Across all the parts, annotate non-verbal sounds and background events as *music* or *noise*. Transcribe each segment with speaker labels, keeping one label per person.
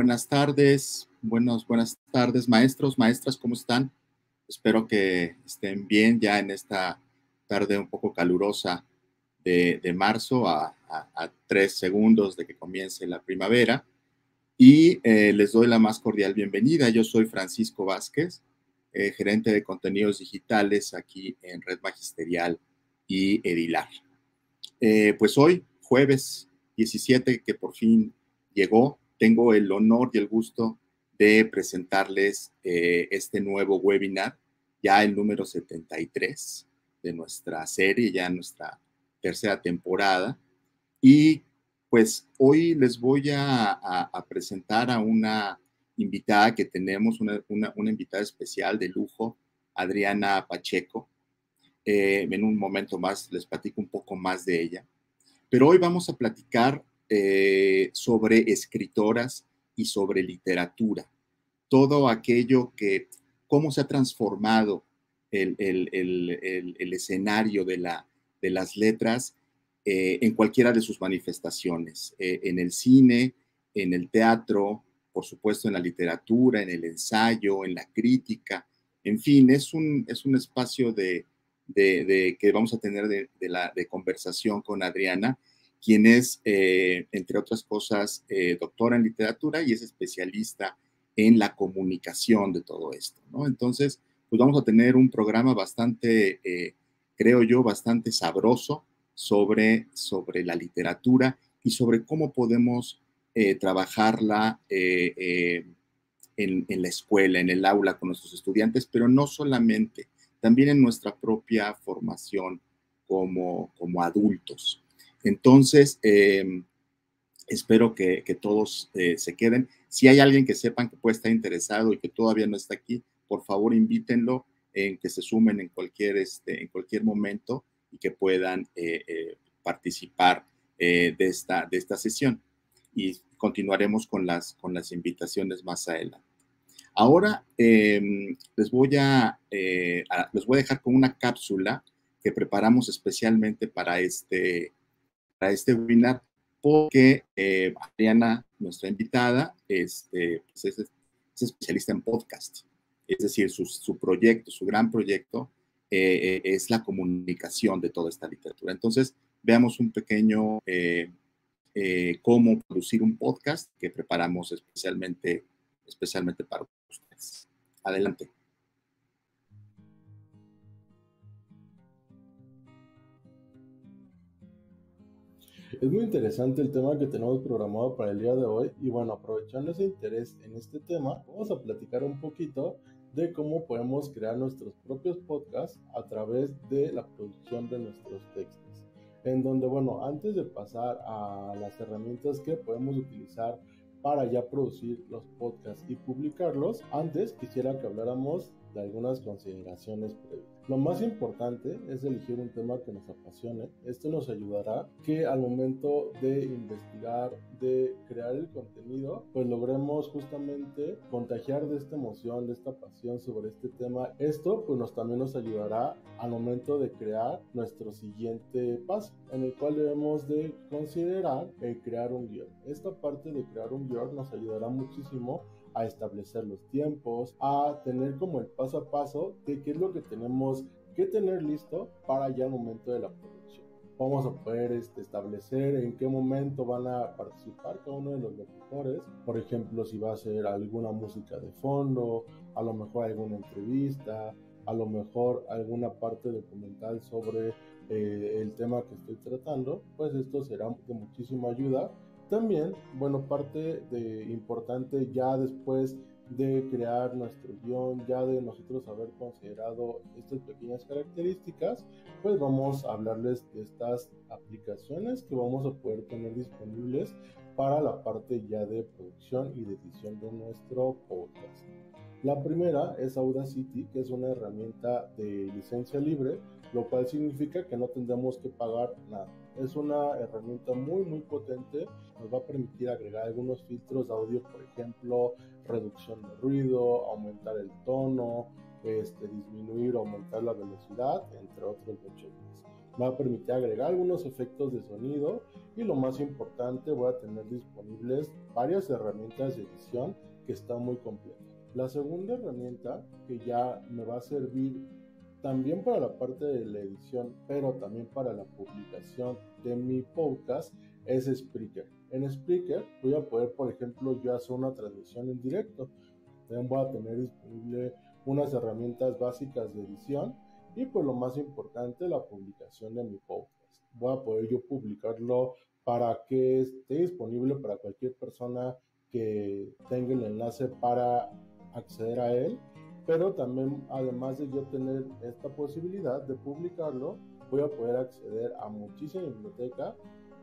Speaker 1: Buenas tardes, buenos, buenas tardes, maestros, maestras, ¿cómo están? Espero que estén bien ya en esta tarde un poco calurosa de, marzo, a, tres segundos de que comience la primavera. Y eh, les doy la más cordial bienvenida. Yo soy Francisco Vázquez, eh, gerente de contenidos digitales aquí en Red Magisterial y Edilar. Eh, pues hoy, jueves 17, que por fin llegó, tengo el honor y el gusto de presentarles eh, este nuevo webinar, ya el número 73 de nuestra serie, ya nuestra tercera temporada. Y pues hoy les voy a, presentar a una invitada que tenemos, una, invitada especial de lujo, Adriana Pacheco. Eh, en un momento más les platico un poco más de ella. Pero hoy vamos a platicar eh, sobre escritoras y sobre literatura. Todo aquello que, cómo se ha transformado el, escenario de, las letras eh, en cualquiera de sus manifestaciones, eh, en el cine, en el teatro, por supuesto en la literatura, en el ensayo, en la crítica, en fin, es un, espacio de, que vamos a tener de, conversación con Adriana quien es, eh, entre otras cosas, eh, doctora en literatura y es especialista en la comunicación de todo esto, Entonces, pues vamos a tener un programa bastante, eh, creo yo, bastante sabroso sobre, sobre la literatura y sobre cómo podemos trabajarla en, la escuela, en el aula con nuestros estudiantes, pero no solamente, también en nuestra propia formación como adultos. Entonces, em, espero que, todos eh, se queden. Si hay alguien que sepan que puede estar interesado y que todavía no está aquí, por favor invítenlo en que se sumen en cualquier, este, en cualquier momento y que puedan eh, eh, participar de, esta, de esta sesión. Y continuaremos con las, con las invitaciones más adelante. Ahora em, les, voy a, les voy a dejar con una cápsula que preparamos especialmente para este, para este webinar porque eh, Adriana, nuestra invitada, este, pues, es, especialista en podcast. Es decir, su, proyecto, su gran proyecto eh, es la comunicación de toda esta literatura. Entonces, veamos un pequeño eh, cómo producir un podcast que preparamos especialmente, especialmente para ustedes.
Speaker 2: Adelante. Es muy interesante el tema que tenemos programado para el día de hoy y bueno, aprovechando ese interés en este tema, vamos a platicar un poquito de cómo podemos crear nuestros propios podcasts a través de la producción de nuestros textos. En donde, bueno, antes de pasar a las herramientas que podemos utilizar para ya producir los podcasts y publicarlos, antes quisiera que habláramos de algunas consideraciones previas. Lo más importante es elegir un tema que nos apasione. Esto nos ayudará que al momento de investigar, de crear el contenido, pues logremos justamente contagiar de esta emoción, de esta pasión sobre este tema. Esto pues nos también nos ayudará al momento de crear nuestro siguiente paso, en el cual debemos de considerar el eh, crear un guión. Esta parte de crear un guión nos ayudará muchísimo a establecer los tiempos, a tener como el paso a paso de qué es lo que tenemos que tener listo para ya el momento de la producción. Vamos a poder este, establecer en qué momento van a participar cada uno de los locutores. Por ejemplo, si va a ser alguna música de fondo, a lo mejor alguna entrevista, a lo mejor alguna parte documental sobre eh, el tema que estoy tratando, pues esto será de muchísima ayuda también, bueno, parte de importante ya después de crear nuestro guión, ya de nosotros haber considerado estas pequeñas características, pues vamos a hablarles de estas aplicaciones que vamos a poder tener disponibles para la parte ya de producción y de edición de nuestro podcast. La primera es Audacity, que es una herramienta de licencia libre, lo cual significa que no tendremos que pagar nada es una herramienta muy, muy potente. Nos va a permitir agregar algunos filtros de audio, por ejemplo, reducción de ruido, aumentar el tono, este, disminuir o aumentar la velocidad, entre otros muchos Va a permitir agregar algunos efectos de sonido y lo más importante, voy a tener disponibles varias herramientas de edición que están muy completas. La segunda herramienta que ya me va a servir también para la parte de la edición, pero también para la publicación de mi podcast es Spreaker. En Spreaker voy a poder, por ejemplo, yo hacer una transmisión en directo. También voy a tener disponible unas herramientas básicas de edición y pues lo más importante, la publicación de mi podcast. Voy a poder yo publicarlo para que esté disponible para cualquier persona que tenga el enlace para acceder a él pero también además de yo tener esta posibilidad de publicarlo, voy a poder acceder a muchísima biblioteca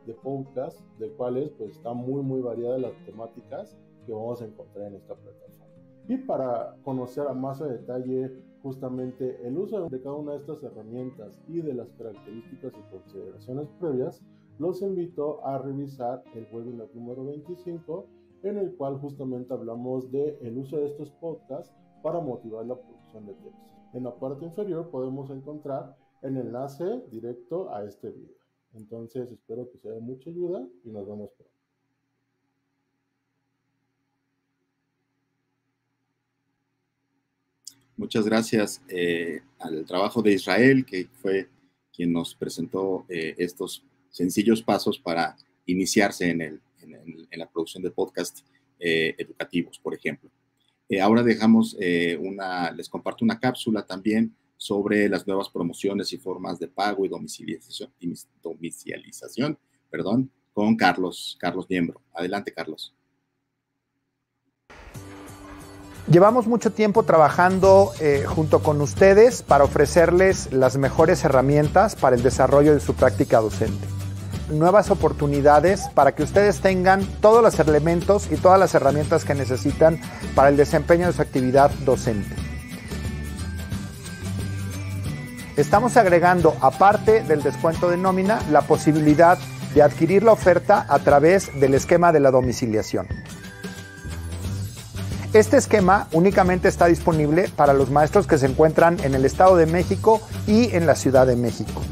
Speaker 2: de podcasts, de cuales pues están muy muy variadas las temáticas que vamos a encontrar en esta plataforma. Y para conocer a más a detalle justamente el uso de cada una de estas herramientas y de las características y consideraciones previas, los invito a revisar el webinar número 25 en el cual justamente hablamos de el uso de estos podcasts para motivar la producción de textos. En la parte inferior podemos encontrar el enlace directo a este video. Entonces espero que sea de mucha ayuda y nos vemos pronto.
Speaker 1: Muchas gracias eh, al trabajo de Israel, que fue quien nos presentó eh, estos sencillos pasos para iniciarse en, la producción de podcast eh, educativos, por ejemplo. Eh, ahora dejamos eh, una, les comparto una cápsula también sobre las nuevas promociones y formas de pago y domicilización perdón, con Carlos, Carlos Miembro. Adelante, Carlos.
Speaker 3: Llevamos mucho tiempo trabajando eh, junto con ustedes para ofrecerles las mejores herramientas para el desarrollo de su práctica docente nuevas oportunidades para que ustedes tengan todos los elementos y todas las herramientas que necesitan para el desempeño de su actividad docente. Estamos agregando, aparte del descuento de nómina, la posibilidad de adquirir la oferta a través del esquema de la domiciliación. Este esquema únicamente está disponible para los maestros que se encuentran en el Estado de México y en la Ciudad de México.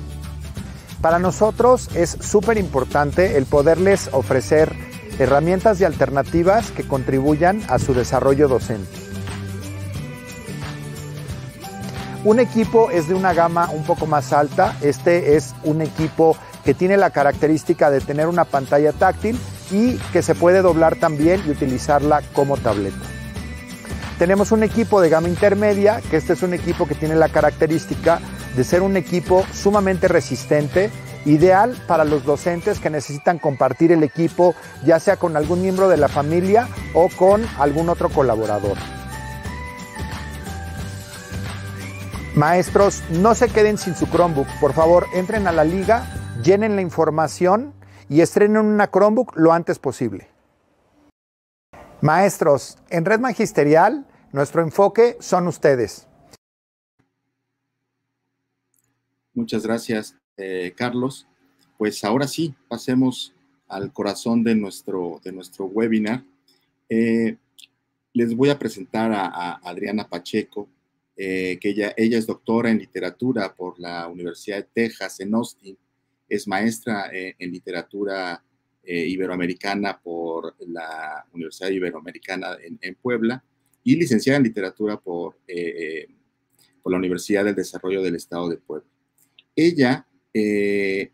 Speaker 3: Para nosotros es súper importante el poderles ofrecer herramientas y alternativas que contribuyan a su desarrollo docente. Un equipo es de una gama un poco más alta. Este es un equipo que tiene la característica de tener una pantalla táctil y que se puede doblar también y utilizarla como tableta. Tenemos un equipo de gama intermedia, que este es un equipo que tiene la característica de ser un equipo sumamente resistente, ideal para los docentes que necesitan compartir el equipo, ya sea con algún miembro de la familia o con algún otro colaborador. Maestros, no se queden sin su Chromebook. Por favor, entren a la liga, llenen la información y estrenen una Chromebook lo antes posible. Maestros, en Red Magisterial, nuestro enfoque son ustedes.
Speaker 1: Muchas gracias, eh, Carlos. Pues ahora sí, pasemos al corazón de nuestro, de nuestro webinar. Eh, les voy a presentar a, Adriana Pacheco, eh, que ella, ella es doctora en literatura por la Universidad de Texas en Austin, es maestra en literatura iberoamericana por la Universidad Iberoamericana en, Puebla y licenciada en literatura por, por la Universidad del Desarrollo del Estado de Puebla. Ella eh,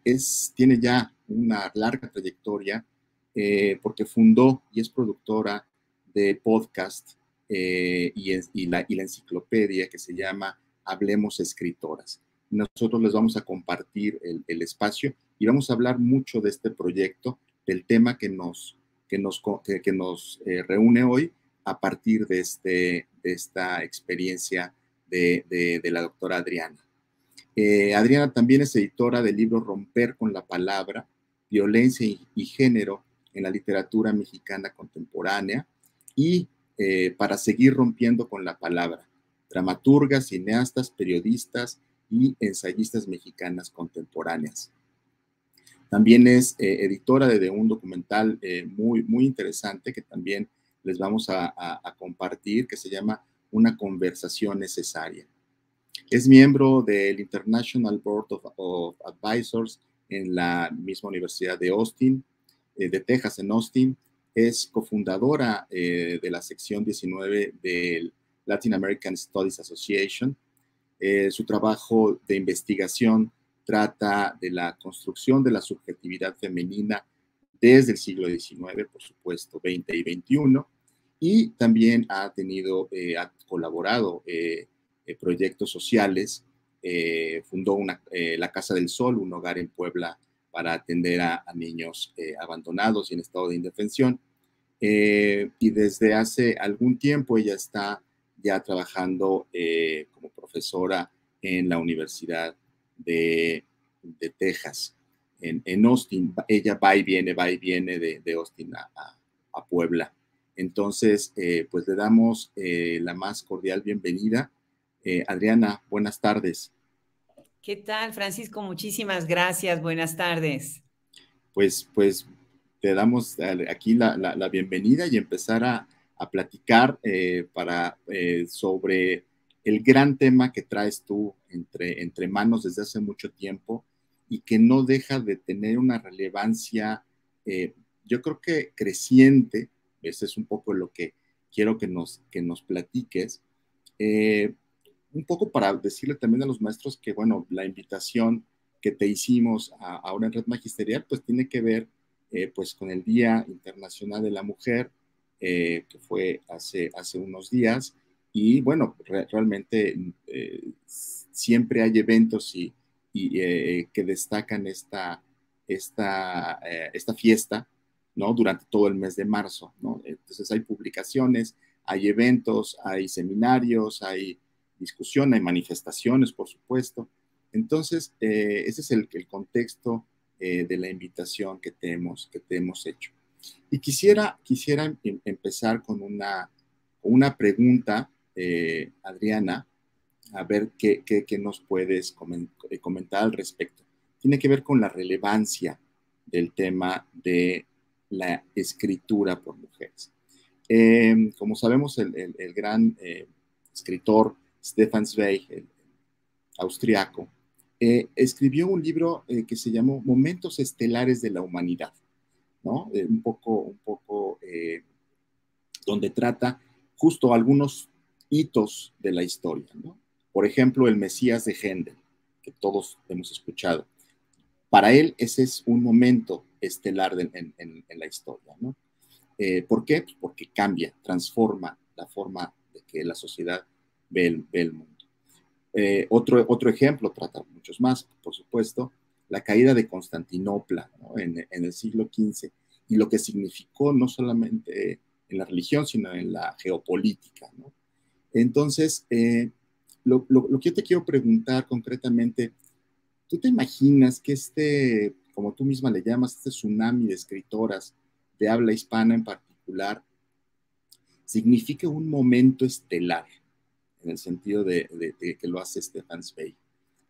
Speaker 1: tiene ya una larga trayectoria eh, porque fundó y es productora de podcast eh, y, la, enciclopedia que se llama Hablemos Escritoras. Nosotros les vamos a compartir el, espacio y vamos a hablar mucho de este proyecto, del tema que nos, que nos, nos reúne hoy a partir de, este, esta experiencia de la doctora Adriana. Eh, Adriana también es editora del libro Romper con la Palabra, Violencia y, Género en la Literatura Mexicana Contemporánea y eh, Para Seguir Rompiendo con la Palabra, dramaturgas, cineastas, periodistas y ensayistas mexicanas contemporáneas. También es eh, editora de, un documental muy, muy interesante que también les vamos a compartir, que se llama Una conversación necesaria es miembro del International Board of, Advisors en la misma Universidad de Austin, eh, de Texas en Austin. Es cofundadora eh, de la sección 19 del Latin American Studies Association. Eh, su trabajo de investigación trata de la construcción de la subjetividad femenina desde el siglo XIX, por supuesto, 20 y 21, y también ha tenido, ha colaborado eh, proyectos sociales. Eh, fundó una, eh, la Casa del Sol, un hogar en Puebla para atender a, niños abandonados y en estado de indefensión. y desde hace algún tiempo ella está ya trabajando como profesora en la Universidad de, de Texas, en, en, Austin. Ella va y viene, va y viene de, de Austin a, a, Puebla. Entonces, pues le damos la más cordial bienvenida eh, Adriana, buenas tardes.
Speaker 4: ¿Qué tal, Francisco? Muchísimas gracias. Buenas tardes.
Speaker 1: Pues, pues te damos aquí la, bienvenida y empezar a, platicar eh, para, eh, sobre el gran tema que traes tú entre, entre manos desde hace mucho tiempo y que no deja de tener una relevancia, yo creo que creciente, ese es un poco lo que quiero que nos, que nos platiques, un poco para decirle también a los maestros que, bueno, la invitación que te hicimos ahora en Red Magisterial, pues tiene que ver eh, pues con el Día Internacional de la Mujer, eh, que fue hace, hace unos días, y bueno, realmente eh, siempre hay eventos y, que destacan esta, esta, esta fiesta, ¿no? Durante todo el mes de marzo, ¿no? Entonces hay publicaciones, hay eventos, hay seminarios, hay discusión, hay manifestaciones, por supuesto. Entonces, eh, ese es el, contexto eh, de la invitación que te hemos, que te hemos hecho. Y quisiera, quisiera em, em, empezar con una, una pregunta, eh, Adriana, a ver qué, nos puedes comentar al respecto. Tiene que ver con la relevancia del tema de la escritura por mujeres. Em, como sabemos, el gran escritor Stefan Zweig, el austriaco, eh, escribió un libro eh, que se llamó Momentos Estelares de la Humanidad, ¿no? Eh, un poco, un poco donde trata justo algunos hitos de la historia, ¿no? Por ejemplo, el Mesías de Händel, que todos hemos escuchado. Para él ese es un momento estelar en, la historia, ¿no? ¿Por qué? Pues porque cambia, transforma la forma de que la sociedad ve mundo. Eh, otro, otro ejemplo, tratar muchos más, por supuesto, la caída de Constantinopla en, el siglo XV y lo que significó no solamente en la religión, sino en la geopolítica. Entonces, eh, lo, lo, que yo te quiero preguntar concretamente, ¿tú te imaginas que este, como tú misma le llamas, este tsunami de escritoras de habla hispana en particular, significa un momento estelar en el sentido de, que lo hace Stefan Zweig.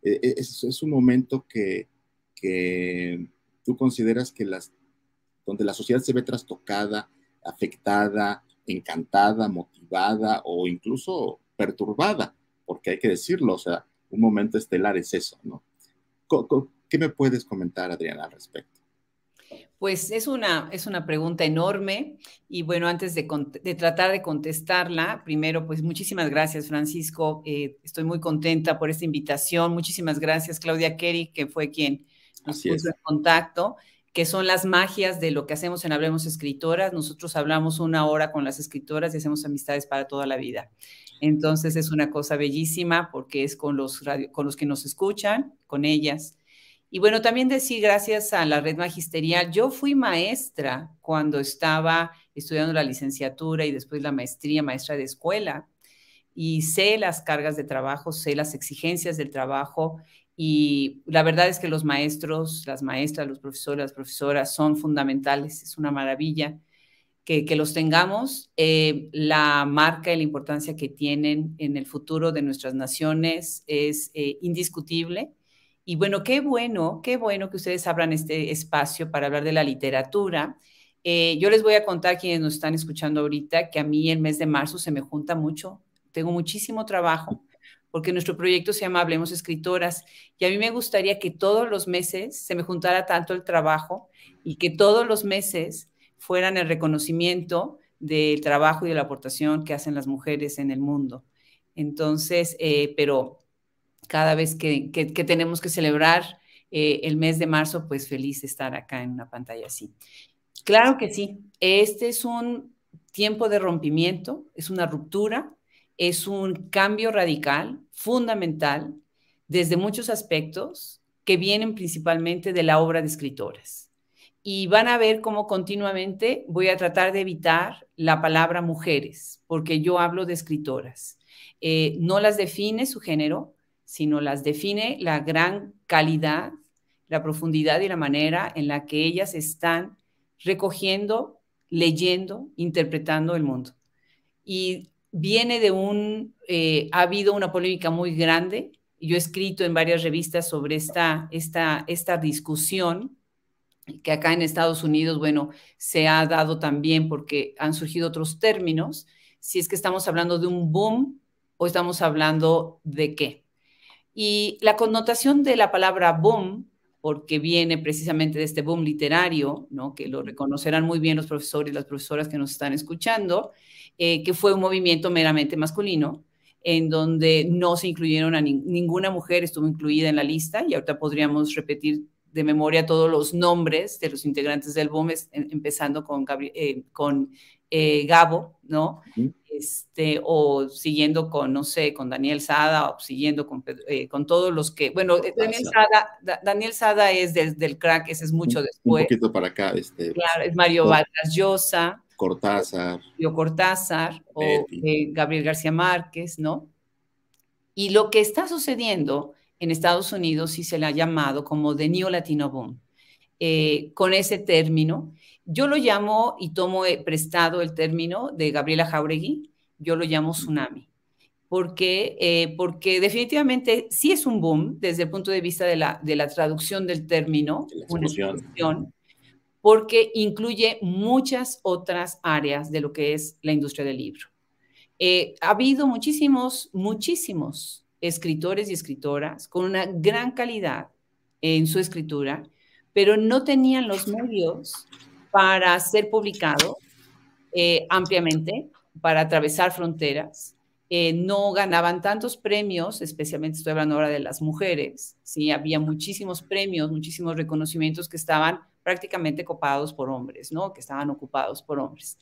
Speaker 1: Eh, eh, es, un momento que, que tú consideras que las, donde la sociedad se ve trastocada, afectada, encantada, motivada o incluso perturbada, porque hay que decirlo, o sea, un momento estelar es eso, ¿no? ¿Qué me puedes comentar, Adriana, al respecto?
Speaker 4: Pues es una, es una pregunta enorme y bueno, antes de, tratar de contestarla, primero, pues muchísimas gracias Francisco, eh, estoy muy contenta por esta invitación, muchísimas gracias Claudia Kerry, que fue quien nos puso en contacto, que son las magias de lo que hacemos en Hablemos Escritoras, nosotros hablamos una hora con las escritoras y hacemos amistades para toda la vida. Entonces es una cosa bellísima porque es con los, con los que nos escuchan, con ellas y bueno, también decir gracias a la red magisterial, yo fui maestra cuando estaba estudiando la licenciatura y después la maestría, maestra de escuela, y sé las cargas de trabajo, sé las exigencias del trabajo, y la verdad es que los maestros, las maestras, los profesores, las profesoras son fundamentales, es una maravilla. Que, los tengamos, eh, la marca y la importancia que tienen en el futuro de nuestras naciones es eh, indiscutible. Y bueno, qué bueno, qué bueno que ustedes abran este espacio para hablar de la literatura. Eh, yo les voy a contar, quienes nos están escuchando ahorita, que a mí el mes de marzo se me junta mucho. Tengo muchísimo trabajo porque nuestro proyecto se llama Hablemos Escritoras y a mí me gustaría que todos los meses se me juntara tanto el trabajo y que todos los meses fueran el reconocimiento del trabajo y de la aportación que hacen las mujeres en el mundo. Entonces, eh, pero cada vez que, tenemos que celebrar eh, el mes de marzo, pues feliz estar acá en una pantalla así. Claro que sí, este es un tiempo de rompimiento, es una ruptura, es un cambio radical, fundamental, desde muchos aspectos que vienen principalmente de la obra de escritoras. Y van a ver cómo continuamente voy a tratar de evitar la palabra mujeres, porque yo hablo de escritoras. Eh, no las define su género, sino las define la gran calidad, la profundidad y la manera en la que ellas están recogiendo, leyendo, interpretando el mundo. Y viene de un, eh, ha habido una polémica muy grande, yo he escrito en varias revistas sobre esta, esta discusión que acá en Estados Unidos, bueno, se ha dado también porque han surgido otros términos, si es que estamos hablando de un boom o estamos hablando de qué. Y la connotación de la palabra boom, porque viene precisamente de este boom literario, que lo reconocerán muy bien los profesores y las profesoras que nos están escuchando, eh, que fue un movimiento meramente masculino, en donde no se incluyeron a ninguna mujer, estuvo incluida en la lista, y ahorita podríamos repetir de memoria todos los nombres de los integrantes del boom, em, empezando con, Gabriel, eh, con eh, Gabo, ¿no? Este, o siguiendo con, no sé, con Daniel Sada, o siguiendo con, eh, con todos los que, bueno, Daniel, Sada, es desde del crack, ese es mucho después. Un
Speaker 1: poquito para acá, este. Pues, claro,
Speaker 4: es Mario Vargas Llosa.
Speaker 1: Cortázar.
Speaker 4: Yo Cortázar, o eh, Gabriel García Márquez, ¿no? Y lo que está sucediendo en Estados Unidos y se le ha llamado como The New Latino Boom. Eh, con ese término. Yo lo llamo y tomo eh, prestado el término de Gabriela Jauregui, yo lo llamo tsunami. porque eh, porque definitivamente sí es un boom desde el punto de vista de la, de la traducción del término, porque incluye muchas otras áreas de lo que es la industria del libro. ha habido muchísimos, muchísimos escritores y escritoras con una gran calidad en su escritura pero no tenían los medios para ser publicado eh, ampliamente, para atravesar fronteras. Eh, no ganaban tantos premios, especialmente estoy hablando ahora de las mujeres, ¿sí? Había muchísimos premios, muchísimos reconocimientos que estaban prácticamente copados por hombres, ¿no? Que estaban ocupados por hombres.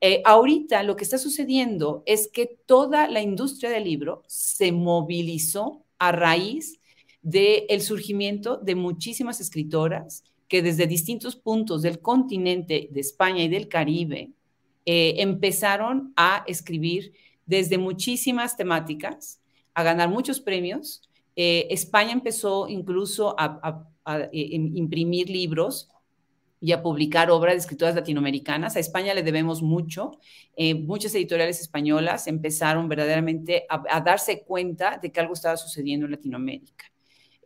Speaker 4: Eh, ahorita lo que está sucediendo es que toda la industria del libro se movilizó a raíz del surgimiento de muchísimas escritoras que desde distintos puntos del continente de España y del Caribe eh, empezaron a escribir desde muchísimas temáticas, a ganar muchos premios. Eh, España empezó incluso a, eh, em, imprimir libros y a publicar obras de escritoras latinoamericanas. A España le debemos mucho. muchas editoriales españolas empezaron verdaderamente a, darse cuenta de que algo estaba sucediendo en Latinoamérica.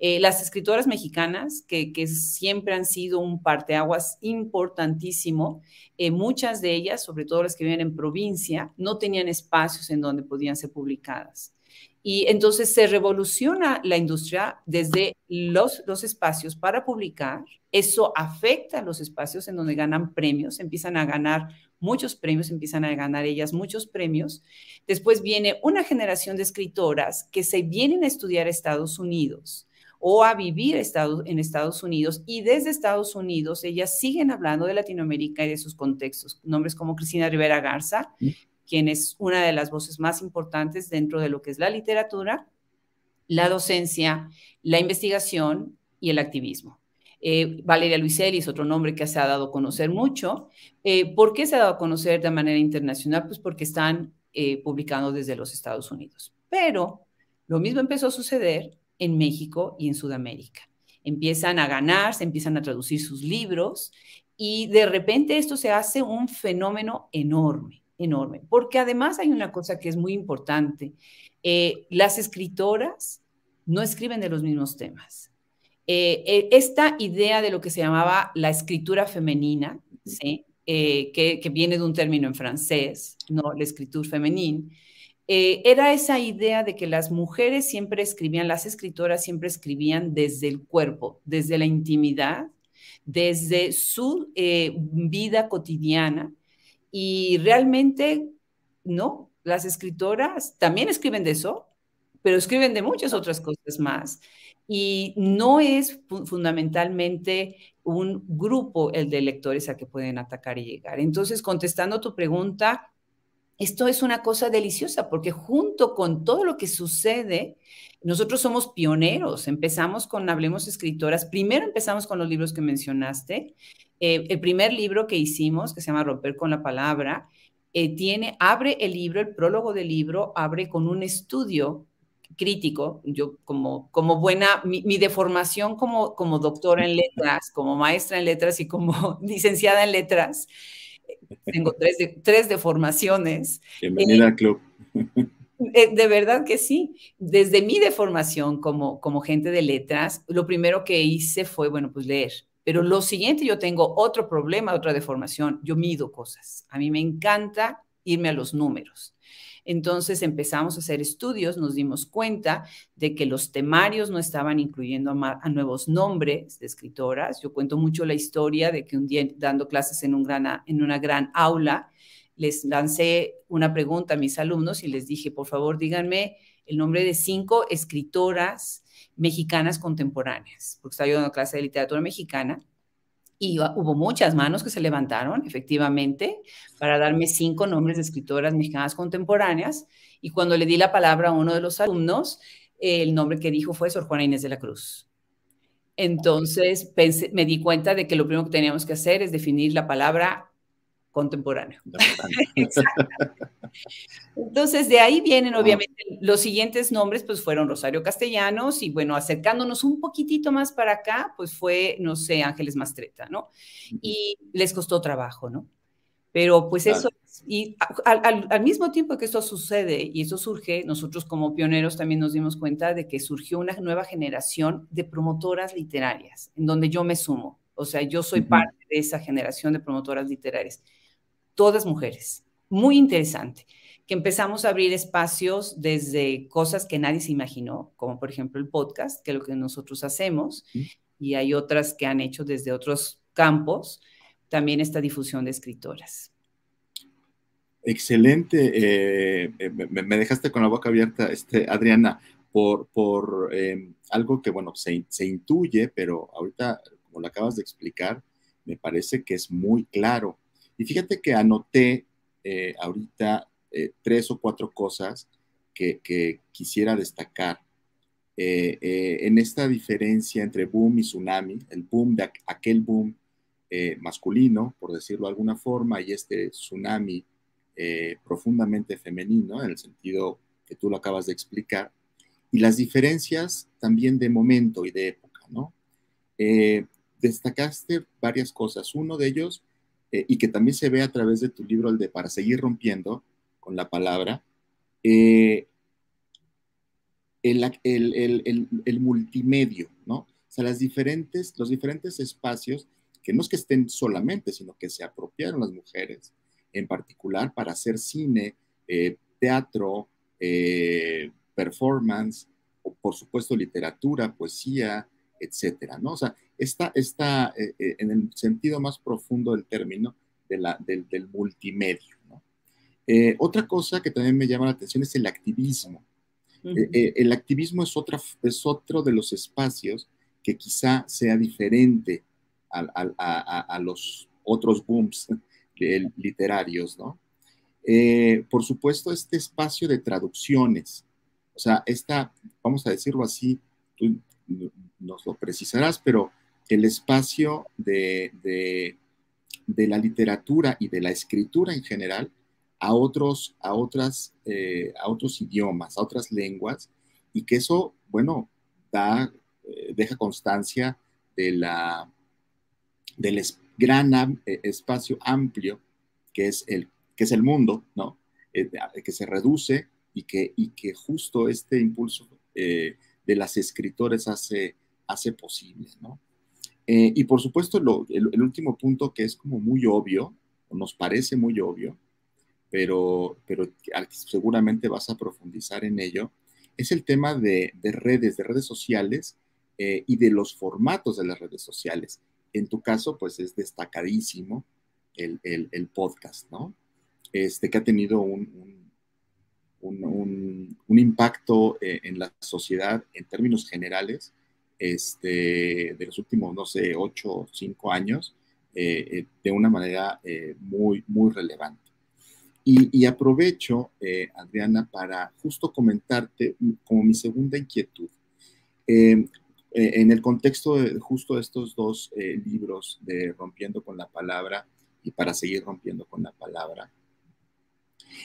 Speaker 4: Eh, las escritoras mexicanas, que, siempre han sido un parteaguas importantísimo, eh, muchas de ellas, sobre todo las que viven en provincia, no tenían espacios en donde podían ser publicadas. Y entonces se revoluciona la industria desde los, los espacios para publicar. Eso afecta a los espacios en donde ganan premios, empiezan a ganar muchos premios, empiezan a ganar ellas muchos premios. Después viene una generación de escritoras que se vienen a estudiar a Estados Unidos o a vivir en Estados Unidos y desde Estados Unidos ellas siguen hablando de Latinoamérica y de sus contextos. Nombres como Cristina Rivera Garza, quien es una de las voces más importantes dentro de lo que es la literatura, la docencia, la investigación y el activismo. Eh, Valeria Luiselli es otro nombre que se ha dado a conocer mucho. Eh, ¿Por qué se ha dado a conocer de manera internacional? Pues porque están eh, publicando desde los Estados Unidos. Pero lo mismo empezó a suceder en México y en Sudamérica. Empiezan a ganar, se empiezan a traducir sus libros y de repente esto se hace un fenómeno enorme, enorme, porque además hay una cosa que es muy importante. Eh, las escritoras no escriben de los mismos temas. Eh, eh, esta idea de lo que se llamaba la escritura femenina, que, que, viene de un término en francés, ¿no? la escritura femenina, eh, era esa idea de que las mujeres siempre escribían, las escritoras siempre escribían desde el cuerpo, desde la intimidad, desde su eh, vida cotidiana y realmente, ¿no? Las escritoras también escriben de eso, pero escriben de muchas otras cosas más. Y no es fundamentalmente un grupo el de lectores a que pueden atacar y llegar. Entonces, contestando tu pregunta, esto es una cosa deliciosa porque junto con todo lo que sucede, nosotros somos pioneros. Empezamos con Hablemos Escritoras. Primero empezamos con los libros que mencionaste. Eh, el primer libro que hicimos, que se llama Romper con la Palabra, eh, tiene, abre el libro, el prólogo del libro, abre con un estudio crítico, yo como, como buena, mi, mi, deformación como, como doctora en letras, como maestra en letras y como *laughs* licenciada en letras, tengo tres, deformaciones. Bienvenida eh, al club. Eh, de verdad que sí. Desde mi deformación como, como gente de letras, lo primero que hice fue, bueno, pues leer. Pero lo siguiente, yo tengo otro problema, otra deformación. Yo mido cosas. A mí me encanta irme a los números. Entonces empezamos a hacer estudios, nos dimos cuenta de que los temarios no estaban incluyendo a, nuevos nombres de escritoras. Yo cuento mucho la historia de que un día dando clases en, en una gran aula, les lancé una pregunta a mis alumnos y les dije, por favor, díganme el nombre de cinco escritoras mexicanas contemporáneas, porque estaba yo dando clase de literatura mexicana y hubo muchas manos que se levantaron, efectivamente, para darme cinco nombres de escritoras mexicanas contemporáneas. Y cuando le di la palabra a uno de los alumnos, el nombre que dijo fue Sor Juana Inés de la Cruz. Entonces me di cuenta de que lo primero que teníamos que hacer es definir la palabra contemporáneo.
Speaker 1: *laughs*
Speaker 4: Entonces, de ahí vienen, ah. obviamente, los siguientes nombres, pues fueron Rosario Castellanos y bueno, acercándonos un poquitito más para acá, pues fue, no sé, Ángeles Mastreta, ¿no? Y les costó trabajo, ¿no? Pero pues eso, y al, mismo tiempo que esto sucede y eso surge, nosotros como pioneros también nos dimos cuenta de que surgió una nueva generación de promotoras literarias, en donde yo me sumo. O sea, yo soy parte de esa generación de promotoras literarias todas mujeres. Muy interesante que empezamos a abrir espacios desde cosas que nadie se imaginó, como por ejemplo el podcast, que es lo que nosotros hacemos, y hay otras que han hecho desde otros campos, también esta difusión de escritoras.
Speaker 1: Excelente, eh, eh, me dejaste con la boca abierta, este, Adriana, por, por em, algo que, bueno, se, se intuye, pero ahorita, como lo acabas de explicar, me parece que es muy claro y fíjate que anoté eh, ahorita eh, tres o cuatro cosas que, quisiera destacar eh, en esta diferencia entre boom y tsunami, el boom de aquel boom masculino, por decirlo de alguna forma, y este tsunami profundamente femenino, en el sentido que tú lo acabas de explicar, y las diferencias también de momento y de época, ¿no? destacaste varias cosas. Uno de ellos, eh, y que también se ve a través de tu libro, el de Para seguir rompiendo con la palabra, eh, el, el, multimedio, ¿no? O sea, las diferentes, los diferentes espacios que no es que estén solamente, sino que se apropiaron las mujeres en particular para hacer cine, eh, teatro, performance, o por supuesto literatura, poesía, etcétera, ¿no? O sea, está, está eh, eh, en el sentido más profundo del término de la, del, del, ¿no? Eh, otra cosa que también me llama la atención es el activismo. el activismo es, otra, es otro de los espacios que quizá sea diferente a, los otros booms literarios, ¿no? por supuesto, este espacio de traducciones, o sea, esta, vamos a decirlo así, tú, nos lo precisarás, pero el espacio de, la literatura y de la escritura en general a otros, a, otras, eh, otros idiomas, a otras lenguas, y que eso, bueno, da, eh, deja constancia de la, del gran eh, espacio amplio que es el, que es el mundo, ¿no? que se reduce y que, y que justo este impulso de las escritores hace, hace posible, ¿no? Eh, y por supuesto, el, último punto que es como muy obvio, nos parece muy obvio, pero, pero seguramente vas a profundizar en ello, es el tema de, de redes, de redes sociales eh, y de los formatos de las redes sociales. En tu caso, pues es destacadísimo el, el, podcast, ¿no? Este, que ha tenido un, un un impacto eh, en la sociedad en términos generales este, de los últimos, no sé, ocho o cinco años eh, eh, de una manera muy, muy relevante. Y, aprovecho, Adriana, para justo comentarte como mi segunda inquietud. Em, en el contexto justo de estos dos libros de Rompiendo con la Palabra y para seguir rompiendo con la Palabra,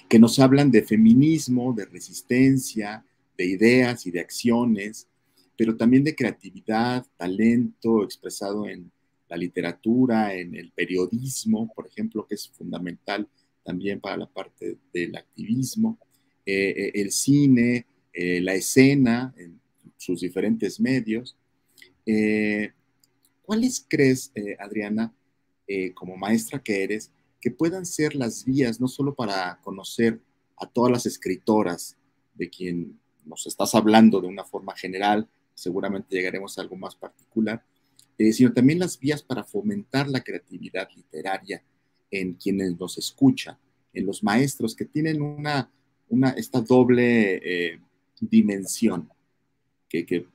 Speaker 1: que nos hablan de feminismo, de resistencia, de ideas y de acciones, pero también de creatividad, talento expresado en la literatura, en el periodismo, por ejemplo, que es fundamental también para la parte del activismo, eh, eh, el cine, eh, la escena en sus diferentes medios. ¿Cuáles crees, Adriana, como maestra que eres, que puedan ser las vías, no solo para conocer a todas las escritoras de quien nos estás hablando de una forma general, seguramente llegaremos a algo más particular, eh, sino también las vías para fomentar la creatividad literaria en quienes nos escuchan, en los maestros que tienen una, una esta doble eh, dimensión, que, que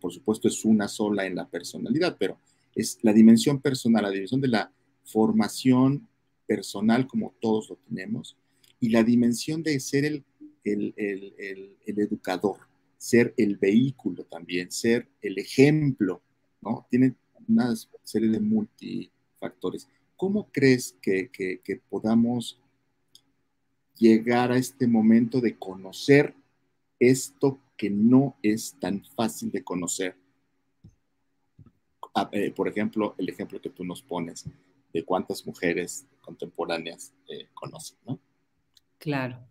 Speaker 1: por supuesto es una sola en la personalidad, pero es la dimensión personal, la dimensión de la formación personal como todos lo tenemos, y la dimensión de ser el, el, educador, ser el vehículo también, ser el ejemplo, ¿no? Tiene una serie de multifactores. ¿Cómo crees que podamos llegar a este momento de conocer esto que no es tan fácil de conocer? Eh, por ejemplo, el ejemplo que tú nos pones, de cuántas mujeres contemporáneas eh, conocen, ¿no?
Speaker 4: Claro.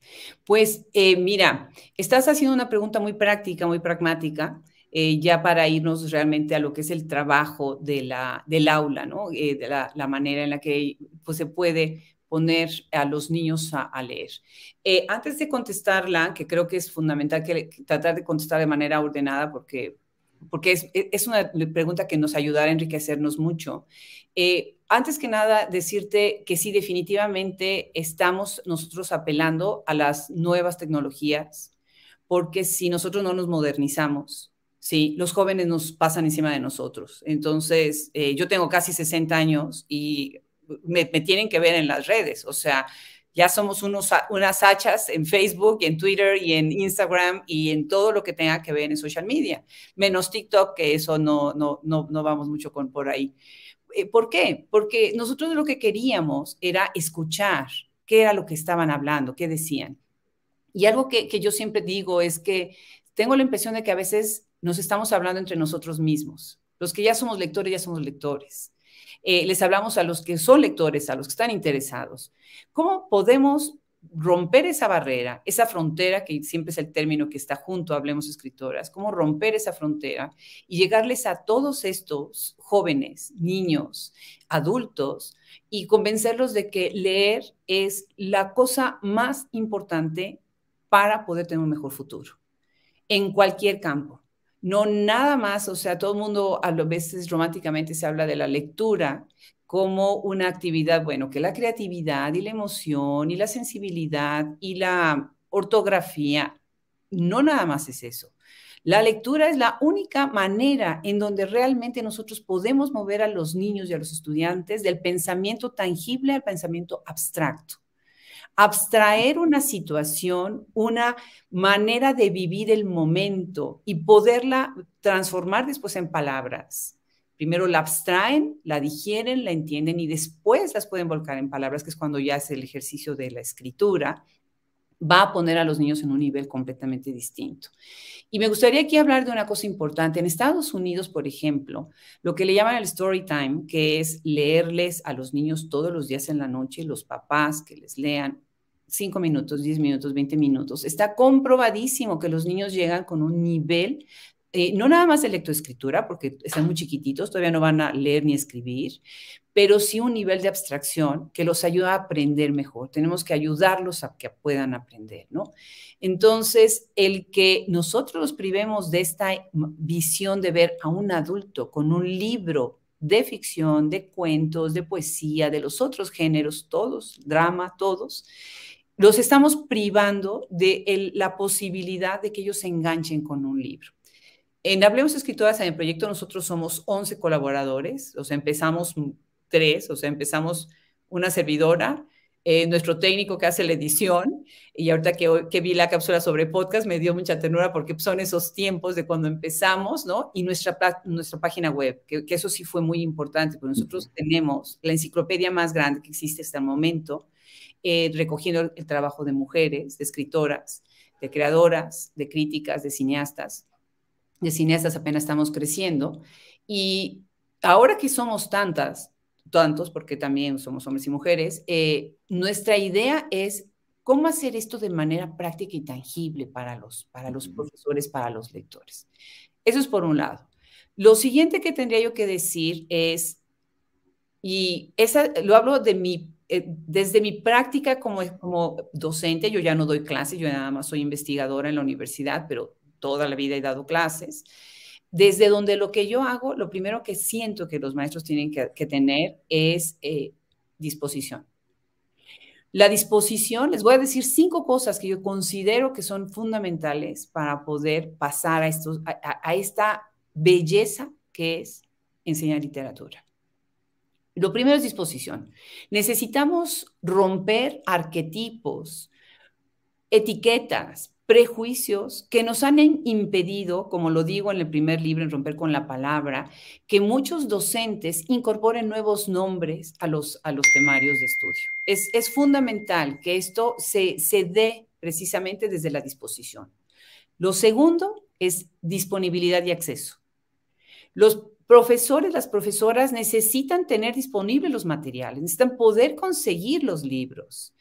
Speaker 4: Pues eh, mira, estás haciendo una pregunta muy práctica, muy pragmática, eh, ya para irnos realmente a lo que es el trabajo de la, del aula, ¿no? Eh, de la, manera en la que pues, se puede poner a los niños a, leer. antes de contestarla, que creo que es fundamental que, tratar de contestar de manera ordenada porque, porque es, una pregunta que nos ayudará a enriquecernos mucho. Antes que nada, decirte que sí, definitivamente estamos nosotros apelando a las nuevas tecnologías, porque si nosotros no nos modernizamos, ¿sí? los jóvenes nos pasan encima de nosotros. Entonces, eh, yo tengo casi 60 años y me, me, tienen que ver en las redes, o sea, ya somos unos, unas hachas en Facebook y en Twitter y en Instagram y en todo lo que tenga que ver en social media, menos TikTok, que eso no, no, no, no vamos mucho con por ahí. Eh, ¿Por qué? Porque nosotros lo que queríamos era escuchar qué era lo que estaban hablando, qué decían. Y algo que, yo siempre digo es que tengo la impresión de que a veces nos estamos hablando entre nosotros mismos. Los que ya somos lectores, ya somos lectores. Eh, les hablamos a los que son lectores, a los que están interesados. ¿Cómo podemos romper esa barrera, esa frontera, que siempre es el término que está junto, hablemos escritoras, cómo romper esa frontera y llegarles a todos estos jóvenes, niños, adultos, y convencerlos de que leer es la cosa más importante para poder tener un mejor futuro, en cualquier campo. No nada más, o sea, todo el mundo a veces románticamente se habla de la lectura como una actividad, bueno, que la creatividad y la emoción y la sensibilidad y la ortografía, no nada más es eso. La lectura es la única manera en donde realmente nosotros podemos mover a los niños y a los estudiantes del pensamiento tangible al pensamiento abstracto. Abstraer una situación, una manera de vivir el momento y poderla transformar después en palabras. Primero la abstraen, la digieren, la entienden y después las pueden volcar en palabras, que es cuando ya hace el ejercicio de la escritura, va a poner a los niños en un nivel completamente distinto. Y me gustaría aquí hablar de una cosa importante. En Estados Unidos, por ejemplo, lo que le llaman el story time, que es leerles a los niños todos los días en la noche, los papás que les lean 5 minutos, 10 minutos, 20 minutos. Está comprobadísimo que los niños llegan con un nivel eh, no nada más de lectoescritura, porque están muy chiquititos, todavía no van a leer ni escribir, pero sí un nivel de abstracción que los ayuda a aprender mejor. Tenemos que ayudarlos a que puedan aprender, ¿no? Entonces, el que nosotros los privemos de esta visión de ver a un adulto con un libro de ficción, de cuentos, de poesía, de los otros géneros, todos, drama, todos, los estamos privando de la posibilidad de que ellos se enganchen con un libro. En Hablemos Escritoras, en el proyecto nosotros somos 11 colaboradores, o sea, empezamos tres, o sea, empezamos una servidora, eh, nuestro técnico que hace la edición, y ahorita que, vi la cápsula sobre podcast me dio mucha ternura porque son esos tiempos de cuando empezamos, ¿no? Y nuestra, nuestra página web, que, eso sí fue muy importante, porque nosotros tenemos la enciclopedia más grande que existe hasta el momento, eh, recogiendo el trabajo de mujeres, de escritoras, de creadoras, de críticas, de cineastas de cineastas apenas estamos creciendo. Y ahora que somos tantas, tantos, porque también somos hombres y mujeres, eh, nuestra idea es cómo hacer esto de manera práctica y tangible para los, para los profesores, para los lectores. Eso es por un lado. Lo siguiente que tendría yo que decir es, y esa, lo hablo de mi, eh, desde mi práctica como, como docente, yo ya no doy clases, yo nada más soy investigadora en la universidad, pero toda la vida he dado clases, desde donde lo que yo hago, lo primero que siento que los maestros tienen que, tener es eh, disposición. La disposición, les voy a decir cinco cosas que yo considero que son fundamentales para poder pasar a, estos, a esta belleza que es enseñar literatura. Lo primero es disposición. Necesitamos romper arquetipos, etiquetas, prejuicios que nos han impedido, como lo digo en el primer libro, en Romper con la Palabra, que muchos docentes incorporen nuevos nombres a los, a los temarios de estudio. Es, es fundamental que esto se, se dé precisamente desde la disposición. Lo segundo es disponibilidad y acceso. Los profesores, las profesoras necesitan tener disponibles los materiales, necesitan poder conseguir los libros,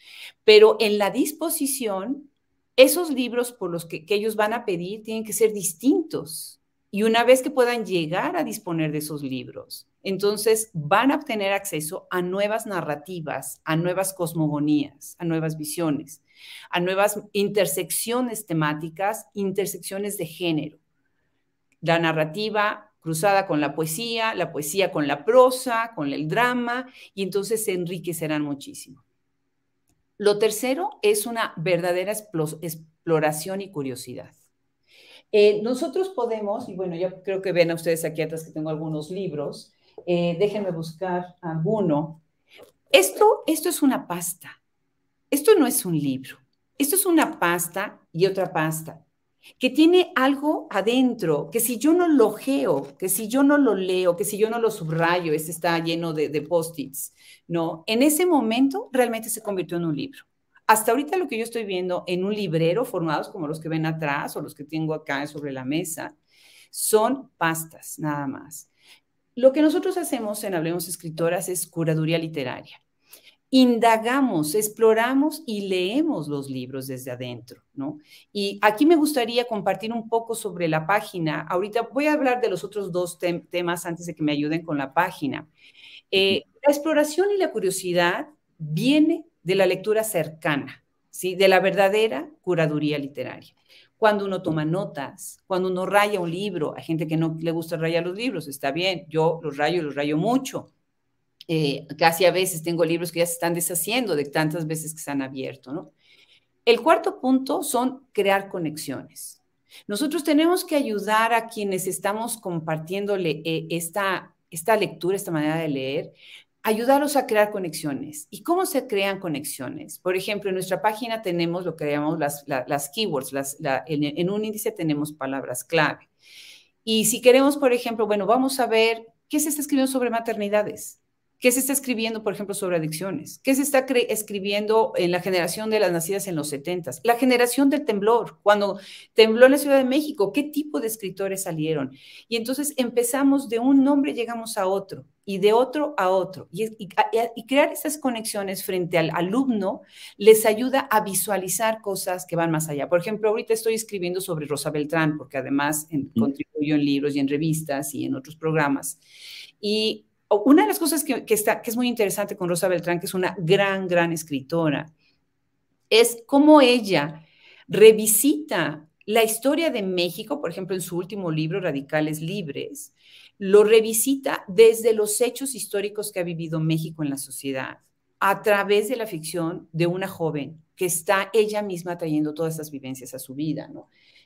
Speaker 4: pero en la disposición esos libros por los que, ellos van a pedir tienen que ser distintos. Y una vez que puedan llegar a disponer de esos libros, entonces van a obtener acceso a nuevas narrativas, a nuevas cosmogonías, a nuevas visiones, a nuevas intersecciones temáticas, intersecciones de género. La narrativa cruzada con la poesía, la poesía con la prosa, con el drama, y entonces se enriquecerán muchísimo. Lo tercero es una verdadera exploración y curiosidad. Eh, nosotros podemos, y bueno, yo creo que ven a ustedes aquí atrás que tengo algunos libros, eh, déjenme buscar alguno. Esto, esto es una pasta, esto no es un libro, esto es una pasta y otra pasta que tiene algo adentro, que si yo no lo geo, que si yo no lo leo, que si yo no lo subrayo, este está lleno de, de post ¿no? En ese momento realmente se convirtió en un libro. Hasta ahorita lo que yo estoy viendo en un librero formados como los que ven atrás o los que tengo acá sobre la mesa, son pastas nada más. Lo que nosotros hacemos en Hablemos Escritoras es curaduría literaria indagamos, exploramos y leemos los libros desde adentro, ¿no? Y aquí me gustaría compartir un poco sobre la página. Ahorita voy a hablar de los otros dos temas antes de que me ayuden con la página. Eh, la exploración y la curiosidad viene de la lectura cercana, ¿sí? De la verdadera curaduría literaria cuando uno toma notas, cuando uno raya un libro. Hay gente que no le gusta rayar los libros, está bien, yo los rayo, y los rayo mucho, eh, casi a veces tengo libros que ya se están deshaciendo de tantas veces que se han abierto, El cuarto punto son crear conexiones. Nosotros tenemos que ayudar a quienes estamos compartiéndole eh, esta, lectura, esta manera de leer, ayudarlos a crear conexiones. ¿Y cómo se crean conexiones? Por ejemplo, en nuestra página tenemos lo que llamamos las, keywords, en un índice tenemos palabras clave. Y si queremos, por ejemplo, bueno, vamos a ver qué se está escribiendo sobre maternidades. ¿Qué se está escribiendo, por ejemplo, sobre adicciones? ¿Qué se está escribiendo en la generación de las nacidas en los setentas? La generación del temblor, cuando tembló la Ciudad de México, ¿qué tipo de escritores salieron? Y entonces empezamos de un nombre, llegamos a otro, y de otro a otro. Y, crear esas conexiones frente al alumno les ayuda a visualizar cosas que van más allá. Por ejemplo, ahorita estoy escribiendo sobre Rosa Beltrán, porque además en, mm. contribuyo en libros y en revistas y en otros programas. Y una de las cosas que, es muy interesante con Rosa Beltrán, que es una gran, gran escritora, es cómo ella revisita la historia de México, por ejemplo, en su último libro, Radicales Libres, lo revisita desde los hechos históricos que ha vivido México en la sociedad, a través de la ficción de una joven que está ella misma trayendo todas esas vivencias a su vida,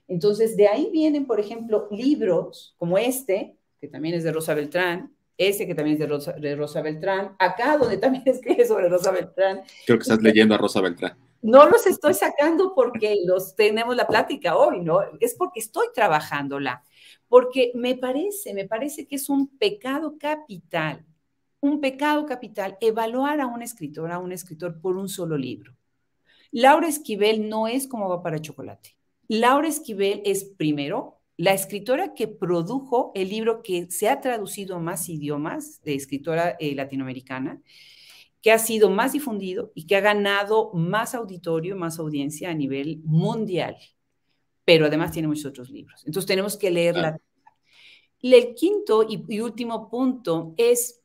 Speaker 4: Entonces, de ahí vienen, por ejemplo, libros como este, que también es de Rosa Beltrán, ese que también es de Rosa, Beltrán, acá donde también *laughs* escribe sobre Rosa Beltrán.
Speaker 1: Creo que estás leyendo a Rosa Beltrán.
Speaker 4: No los estoy sacando porque los tenemos la plática hoy, ¿no? Es porque estoy trabajándola, porque me parece, me parece que es un pecado capital, un pecado capital evaluar a un escritor, a un escritor por un solo libro. Laura Esquivel no es como va para chocolate. Laura Esquivel es primero la escritora que produjo el libro que se ha traducido a más idiomas, de escritora eh, latinoamericana, que ha sido más difundido y que ha ganado más auditorio, más audiencia a nivel mundial, pero además tiene muchos otros libros. Entonces tenemos que leerla. El quinto y último punto es,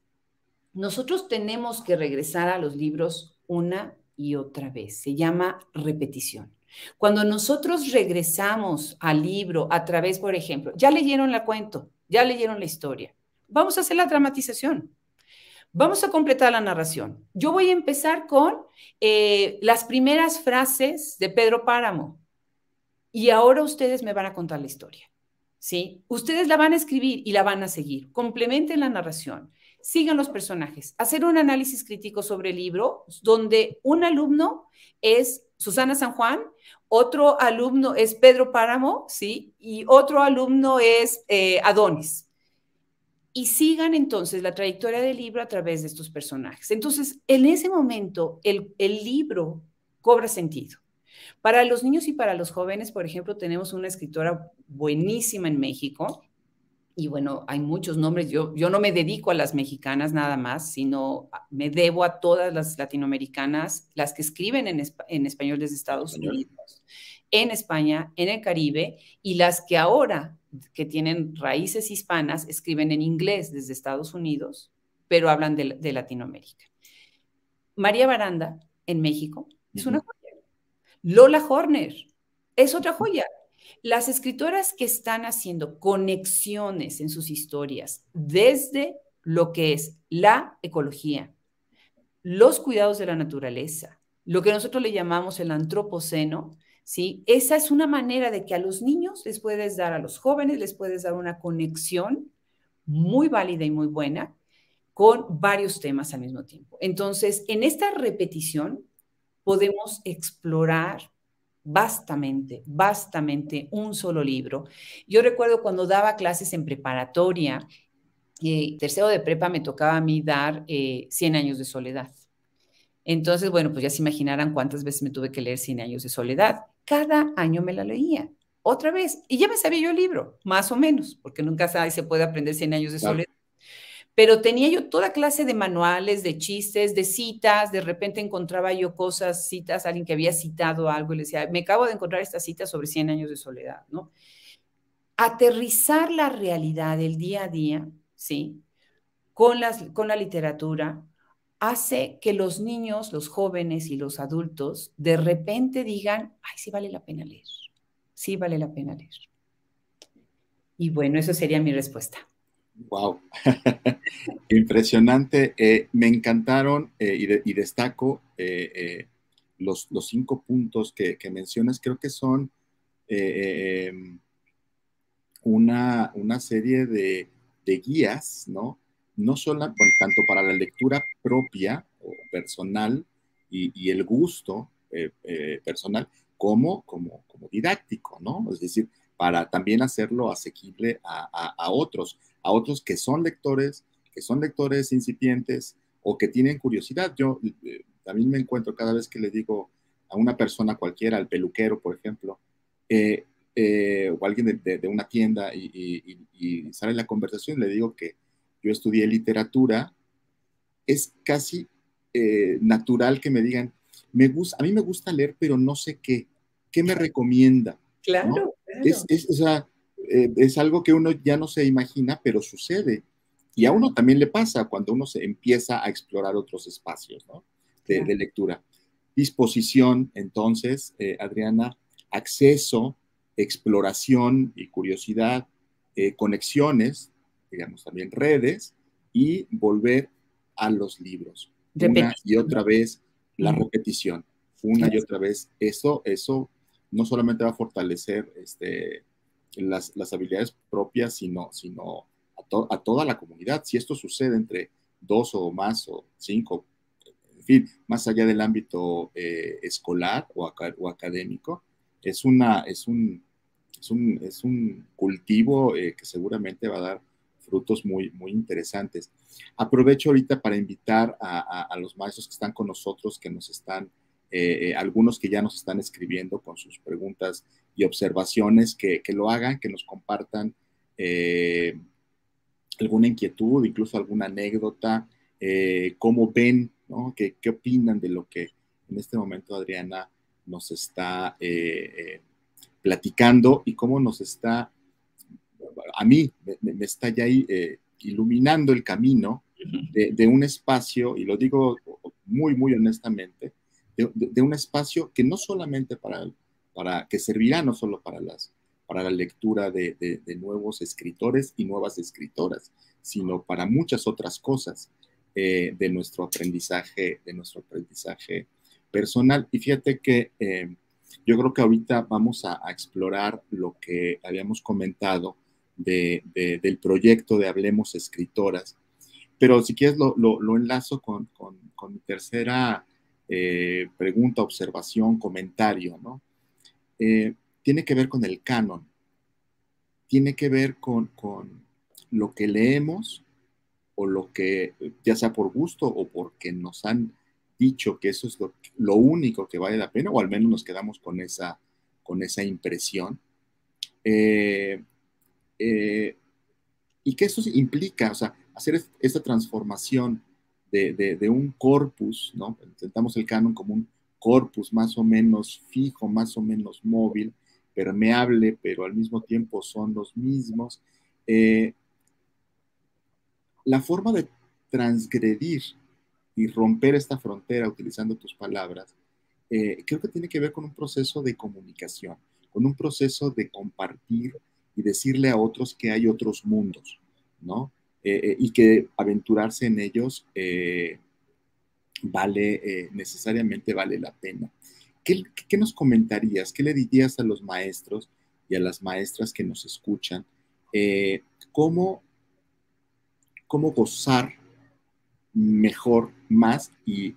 Speaker 4: nosotros tenemos que regresar a los libros una y otra vez. Se llama repetición. Cuando nosotros regresamos al libro a través, por ejemplo, ya leyeron la cuento, ya leyeron la historia, vamos a hacer la dramatización. Vamos a completar la narración. Yo voy a empezar con eh, las primeras frases de Pedro Páramo. Y ahora ustedes me van a contar la historia. ¿sí? Ustedes la van a escribir y la van a seguir. Complementen la narración sigan los personajes, hacer un análisis crítico sobre el libro, donde un alumno es Susana San Juan, otro alumno es Pedro Páramo, ¿sí? Y otro alumno es eh, Adonis. Y sigan entonces la trayectoria del libro a través de estos personajes. Entonces, en ese momento, el, el libro cobra sentido. Para los niños y para los jóvenes, por ejemplo, tenemos una escritora buenísima en México, y bueno, hay muchos nombres. Yo, yo no me dedico a las mexicanas nada más, sino me debo a todas las latinoamericanas, las que escriben en, español desde Estados
Speaker 2: Unidos,
Speaker 4: en España, en el Caribe, y las que ahora, que tienen raíces hispanas, escriben en inglés desde Estados Unidos, pero hablan de, Latinoamérica. María Baranda, en México, es una joya. Lola Horner, es otra joya. Las escritoras que están haciendo conexiones en sus historias desde lo que es la ecología, los cuidados de la naturaleza, lo que nosotros le llamamos el antropoceno, ¿sí? Esa es una manera de que a los niños les puedes dar, a los jóvenes les puedes dar una conexión muy válida y muy buena con varios temas al mismo tiempo. Entonces, en esta repetición podemos explorar Bastamente, bastante un solo libro. Yo recuerdo cuando daba clases en preparatoria, eh, tercero de prepa me tocaba a mí dar eh, Cien 100 años de soledad. Entonces, bueno, pues ya se imaginarán cuántas veces me tuve que leer 100 años de soledad. Cada año me la leía, otra vez. Y ya me sabía yo el libro, más o menos, porque nunca se puede aprender 100 años de soledad pero tenía yo toda clase de manuales, de chistes, de citas, de repente encontraba yo cosas, citas, alguien que había citado algo y le decía, me acabo de encontrar esta cita sobre 100 años de soledad, ¿no? Aterrizar la realidad del día a día, ¿sí? Con, las, con la literatura hace que los niños, los jóvenes y los adultos de repente digan, ay, sí vale la pena leer, sí vale la pena leer. Y bueno, eso sería mi respuesta.
Speaker 1: Wow, *laughs* impresionante. Eh, me encantaron eh, y, destaco eh, los, cinco puntos que, mencionas. Creo que son em, una, serie de, guías, ¿no? No solo tanto para la lectura propia o personal y, el gusto personal, como, como, como didáctico, ¿no? Es decir, para también hacerlo asequible a, otros, a otros que son lectores, que son lectores incipientes o que tienen curiosidad. Yo a eh, también me encuentro cada vez que le digo a una persona cualquiera, al peluquero, por ejemplo, eh, eh, o alguien de, una tienda y, sale la conversación, le digo que yo estudié literatura, es casi eh, natural que me digan, me gusta, a mí me gusta leer, pero no sé qué, ¿qué me recomienda? Claro. Eh, es, algo que uno ya no se imagina, pero sucede. Y a uno también le pasa cuando uno se empieza a explorar otros espacios de, lectura. Disposición, entonces, eh, Adriana, acceso, exploración y curiosidad, eh, conexiones, digamos también redes, y volver a los libros.
Speaker 2: Una y
Speaker 1: otra vez la repetición. Una y otra vez. Eso, eso no solamente va a fortalecer este, las, habilidades propias, sino, sino a, toda la comunidad. Si esto sucede entre dos o más o cinco, en fin, más allá del ámbito eh, escolar o, académico, es, una, es, un, es, un, cultivo eh, que seguramente va a dar frutos muy, muy interesantes. Aprovecho ahorita para invitar a los maestros que están con nosotros, que nos están eh, eh, algunos que ya nos están escribiendo con sus preguntas y observaciones, que, lo hagan, que nos compartan eh, alguna inquietud, incluso alguna anécdota, eh, cómo ven, ¿no? ¿Qué, opinan de lo que en este momento Adriana nos está platicando y cómo nos está, a mí, me, está ya ahí, iluminando el camino de un espacio, y lo digo muy, muy honestamente, de, un espacio que no solamente para, para, que servirá no solo para, las, para la lectura de, nuevos escritores y nuevas escritoras, sino para muchas otras cosas eh, de nuestro aprendizaje, de nuestro aprendizaje personal. Y fíjate que eh, yo creo que ahorita vamos a, explorar lo que habíamos comentado del proyecto de Hablemos Escritoras. Pero si quieres lo, enlazo con, con, con, mi tercera eh, pregunta, observación, comentario, ¿no? Eh, tiene que ver con el canon, tiene que ver con, lo que leemos o lo que, ya sea por gusto o porque nos han dicho que eso es lo, único que vale la pena, o al menos nos quedamos con esa, con esa impresión. Eh, y que eso implica, o sea, hacer esta transformación de, un corpus, ¿no? Intentamos el canon como un corpus más o menos fijo, más o menos móvil, permeable, pero al mismo tiempo son los mismos. Eh, la forma de transgredir y romper esta frontera utilizando tus palabras, eh, creo que tiene que ver con un proceso de comunicación, con un proceso de compartir y decirle a otros que hay otros mundos, ¿no? Eh, eh, y que aventurarse en ellos eh, vale, necesariamente vale la pena. ¿Qué, nos comentarías? ¿Qué le dirías a los maestros y a las maestras que nos escuchan? cómo, cómo gozar mejor, más y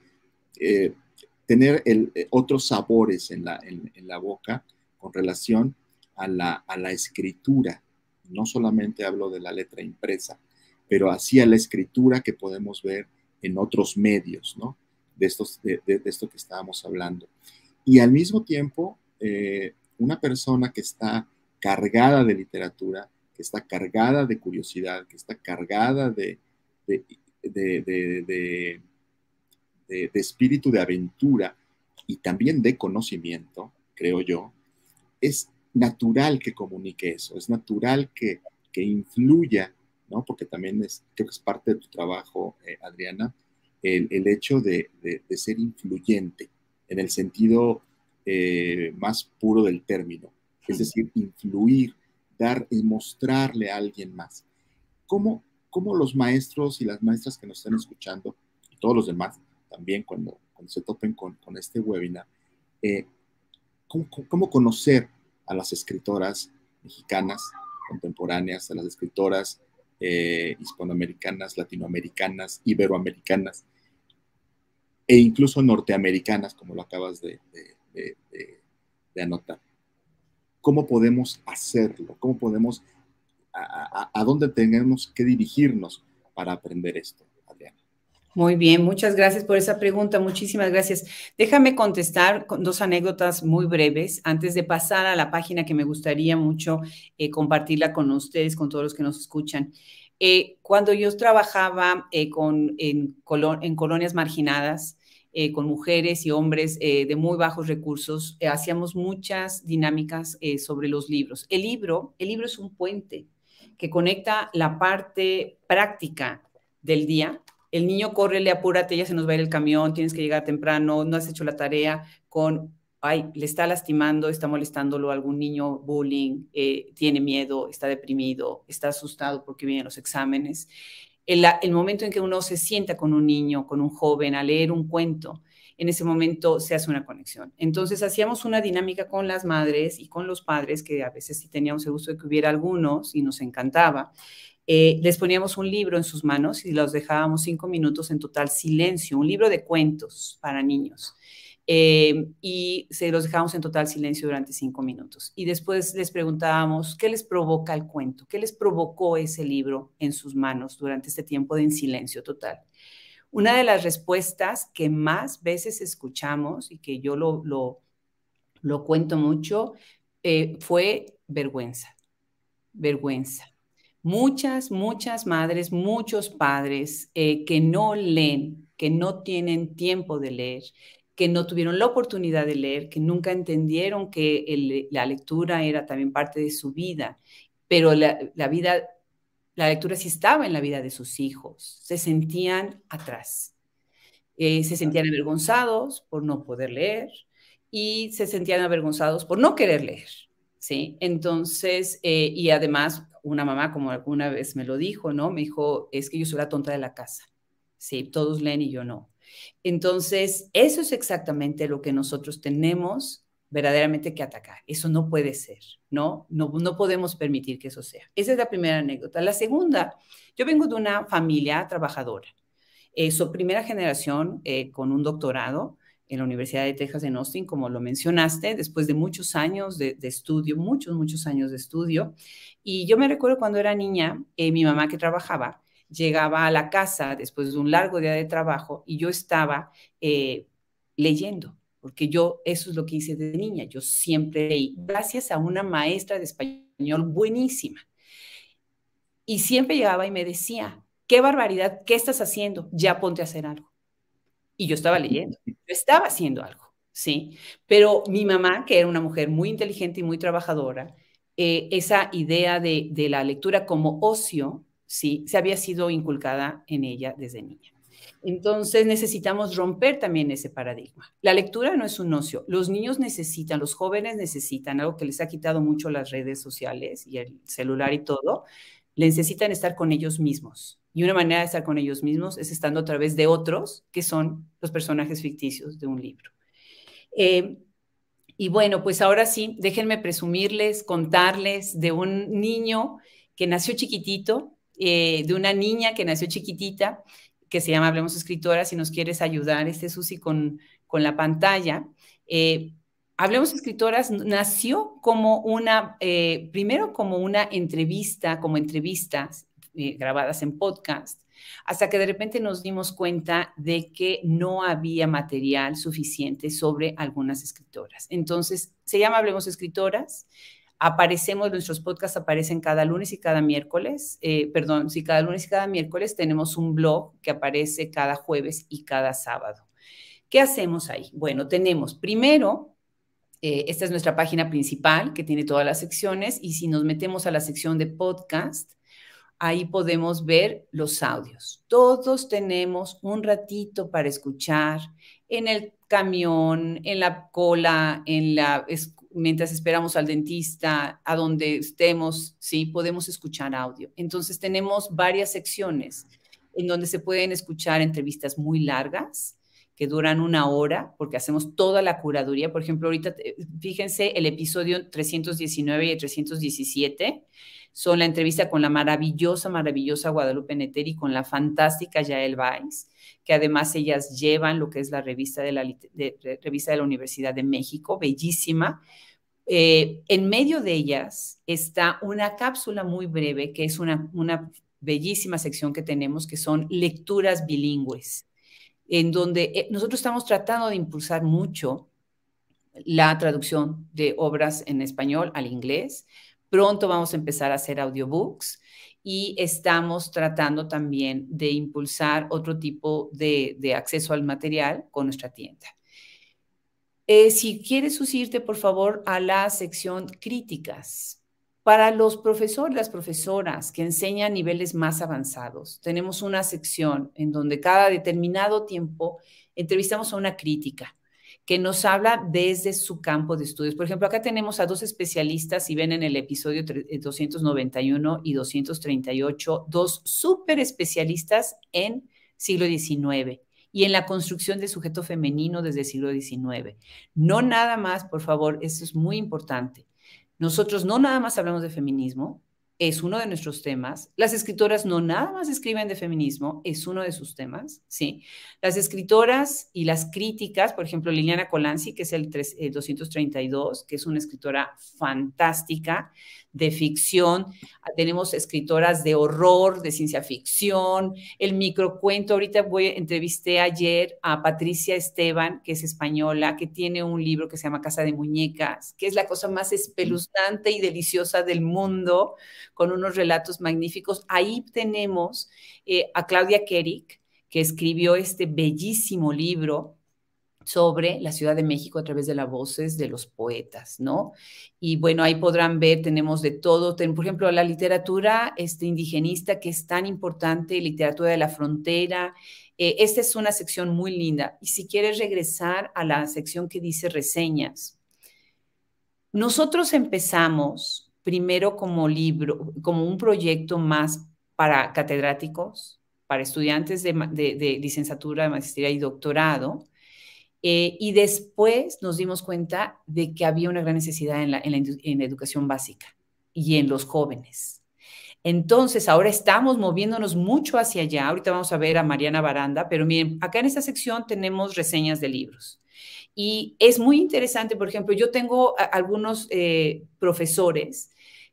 Speaker 1: tener otros sabores en la, boca con relación a la, escritura. No solamente hablo de la letra impresa, pero hacia la escritura que podemos ver en otros medios, ¿no? De, estos, de, esto que estábamos hablando. Y al mismo tiempo, eh, una persona que está cargada de literatura, que está cargada de curiosidad, que está cargada de, de espíritu de aventura y también de conocimiento, creo yo, es natural que comunique eso, es natural que, que influya porque también es, creo que es parte de tu trabajo, eh, Adriana, el, hecho de, ser influyente en el sentido eh, más puro del término, es decir, influir, dar y mostrarle a alguien más. ¿Cómo, ¿Cómo los maestros y las maestras que nos están escuchando, y todos los demás también cuando, cuando se topen con, este webinar, eh, ¿cómo conocer a las escritoras mexicanas contemporáneas, a las escritoras eh, hispanoamericanas, latinoamericanas, iberoamericanas e incluso norteamericanas, como lo acabas de, anotar. ¿Cómo podemos hacerlo? ¿Cómo podemos, a dónde tenemos que dirigirnos para aprender esto?
Speaker 4: Muy bien, muchas gracias por esa pregunta, muchísimas gracias. Déjame contestar con dos anécdotas muy breves antes de pasar a la página que me gustaría mucho eh, compartirla con ustedes, con todos los que nos escuchan. Eh, cuando yo trabajaba eh, con, en, colonias marginadas, con mujeres y hombres de muy bajos recursos, hacíamos muchas dinámicas sobre los libros. El libro, el libro es un puente que conecta la parte práctica del día el niño corre, le apúrate, ya se nos va a ir el camión, tienes que llegar temprano, no has hecho la tarea, con, ay, le está lastimando, está molestándolo algún niño, bullying, eh, tiene miedo, está deprimido, está asustado porque vienen los exámenes. El, el momento en que uno se sienta con un niño, con un joven, a leer un cuento, en ese momento se hace una conexión. Entonces hacíamos una dinámica con las madres y con los padres, que a veces sí teníamos el gusto de que hubiera algunos y nos encantaba. Eh, les poníamos un libro en sus manos y los dejábamos cinco minutos en total silencio, un libro de cuentos para niños. Eh, y se los dejábamos en total silencio durante cinco minutos. Y después les preguntábamos qué les provoca el cuento, qué les provocó ese libro en sus manos durante este tiempo de silencio total. Una de las respuestas que más veces escuchamos y que yo lo, lo, cuento mucho eh, fue vergüenza, vergüenza muchas, muchas madres, muchos padres eh, que no leen, que no tienen tiempo de leer, que no tuvieron la oportunidad de leer, que nunca entendieron que la lectura era también parte de su vida, pero la, vida, la lectura sí estaba en la vida de sus hijos, se sentían atrás, eh, se sentían avergonzados por no poder leer y se sentían avergonzados por no querer leer. ¿sí? Entonces, eh, y además, una mamá, como alguna vez me lo dijo, ¿no? Me dijo, es que yo soy la tonta de la casa, ¿sí? Todos leen y yo no. Entonces, eso es exactamente lo que nosotros tenemos verdaderamente que atacar. Eso no puede ser, ¿no? No, no podemos permitir que eso sea. Esa es la primera anécdota. La segunda, yo vengo de una familia trabajadora. Eh, primera generación eh, con un doctorado, en la Universidad de Texas en Austin, como lo mencionaste, después de muchos años de, estudio, muchos, muchos años de estudio. Y yo me recuerdo cuando era niña, eh, mi mamá que trabajaba, llegaba a la casa después de un largo día de trabajo y yo estaba eh, leyendo, porque yo eso es lo que hice de niña, yo siempre leí, gracias a una maestra de español buenísima. Y siempre llegaba y me decía, qué barbaridad, ¿qué estás haciendo? Ya ponte a hacer algo y yo estaba leyendo, yo estaba haciendo algo, ¿sí? Pero mi mamá, que era una mujer muy inteligente y muy trabajadora, eh, esa idea de, de, la lectura como ocio, ¿sí? Se había sido inculcada en ella desde niña. Entonces necesitamos romper también ese paradigma. La lectura no es un ocio. Los niños necesitan, los jóvenes necesitan, algo que les ha quitado mucho las redes sociales y el celular y todo, necesitan estar con ellos mismos. Y una manera de estar con ellos mismos es estando a través de otros, que son los personajes ficticios de un libro. Em, y bueno, pues ahora sí, déjenme presumirles, contarles de un niño que nació chiquitito, eh, de una niña que nació chiquitita, que se llama Hablemos Escritora, si nos quieres ayudar, este Susi, con, con la pantalla. Eh, Hablemos Escritoras nació como una, eh, primero como una entrevista, como entrevistas eh, grabadas en podcast, hasta que de repente nos dimos cuenta de que no había material suficiente sobre algunas escritoras. Entonces, se llama Hablemos Escritoras. Aparecemos, nuestros podcasts aparecen cada lunes y cada miércoles, eh, perdón, si cada lunes y cada miércoles tenemos un blog que aparece cada jueves y cada sábado. ¿Qué hacemos ahí? Bueno, tenemos primero eh, esta es nuestra página principal que tiene todas las secciones y si nos metemos a la sección de podcast, ahí podemos ver los audios. Todos tenemos un ratito para escuchar en el camión, en la cola, en la mientras esperamos al dentista, a donde estemos, sí, podemos escuchar audio. Entonces tenemos varias secciones en donde se pueden escuchar entrevistas muy largas, que duran una hora, porque hacemos toda la curaduría. Por ejemplo, ahorita, eh, fíjense el episodio 319 y 317, son la entrevista con la maravillosa, maravillosa Guadalupe Neteri con la fantástica Yael Weiss, que además ellas llevan lo que es la revista de la, revista de la Universidad de México, bellísima. Eh, en medio de ellas está una cápsula muy breve, que es una, una bellísima sección que tenemos, que son lecturas bilingües en donde eh, nosotros estamos tratando de impulsar mucho la traducción de obras en español al inglés. Pronto vamos a empezar a hacer audiobooks y estamos tratando también de impulsar otro tipo de, acceso al material con nuestra tienda. Eh, si quieres susirte por favor, a la sección críticas. Para los profesores, las profesoras que enseñan niveles más avanzados, tenemos una sección en donde cada determinado tiempo entrevistamos a una crítica que nos habla desde su campo de estudios. Por ejemplo, acá tenemos a dos especialistas, si ven en el episodio 291 eh, y 238, dos súper especialistas en siglo XIX y en la construcción del sujeto femenino desde siglo XIX. No nada más, por favor, eso es muy importante. Nosotros no nada más hablamos de feminismo, es uno de nuestros temas. Las escritoras no nada más escriben de feminismo, es uno de sus temas, ¿sí? Las escritoras y las críticas, por ejemplo, Liliana Colanzi, que es el, el 232, eh, que es una escritora fantástica, de ficción, ah, tenemos escritoras de horror, de ciencia ficción, el microcuento. Ahorita voy, entrevisté ayer a Patricia Esteban, que es española, que tiene un libro que se llama Casa de Muñecas, que es la cosa más espeluznante y deliciosa del mundo, con unos relatos magníficos. Ahí tenemos eh, a Claudia Kerik, que escribió este bellísimo libro sobre la Ciudad de México a través de las voces de los poetas, ¿no? Y bueno, ahí podrán ver, tenemos de todo, Ten, por ejemplo, la literatura este, indigenista que es tan importante, literatura de la frontera, eh, esta es una sección muy linda. Y si quieres regresar a la sección que dice reseñas, nosotros empezamos primero como libro, como un proyecto más para catedráticos, para estudiantes de, de, de licenciatura, maestría y doctorado, eh, y después nos dimos cuenta de que había una gran necesidad en la, educación básica y en los jóvenes. Entonces, ahora estamos moviéndonos mucho hacia allá. Ahorita vamos a ver a Mariana Baranda, pero miren, acá en esta sección tenemos reseñas de libros. Y es muy interesante, por ejemplo, yo tengo algunos eh, profesores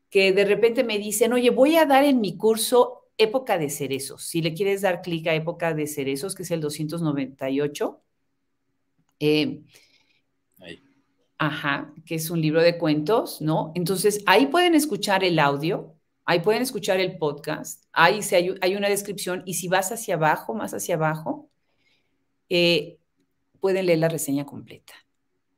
Speaker 4: que de repente me dicen, oye, voy a dar en mi curso época de cerezos. Si le quieres dar clic a época de cerezos, que es el 298, eh, ajá, que es un libro de cuentos, ¿no? Entonces, ahí pueden escuchar el audio, ahí pueden escuchar el podcast, ahí se, hay, hay, una descripción y si vas hacia abajo, más hacia abajo, eh, pueden leer la reseña completa.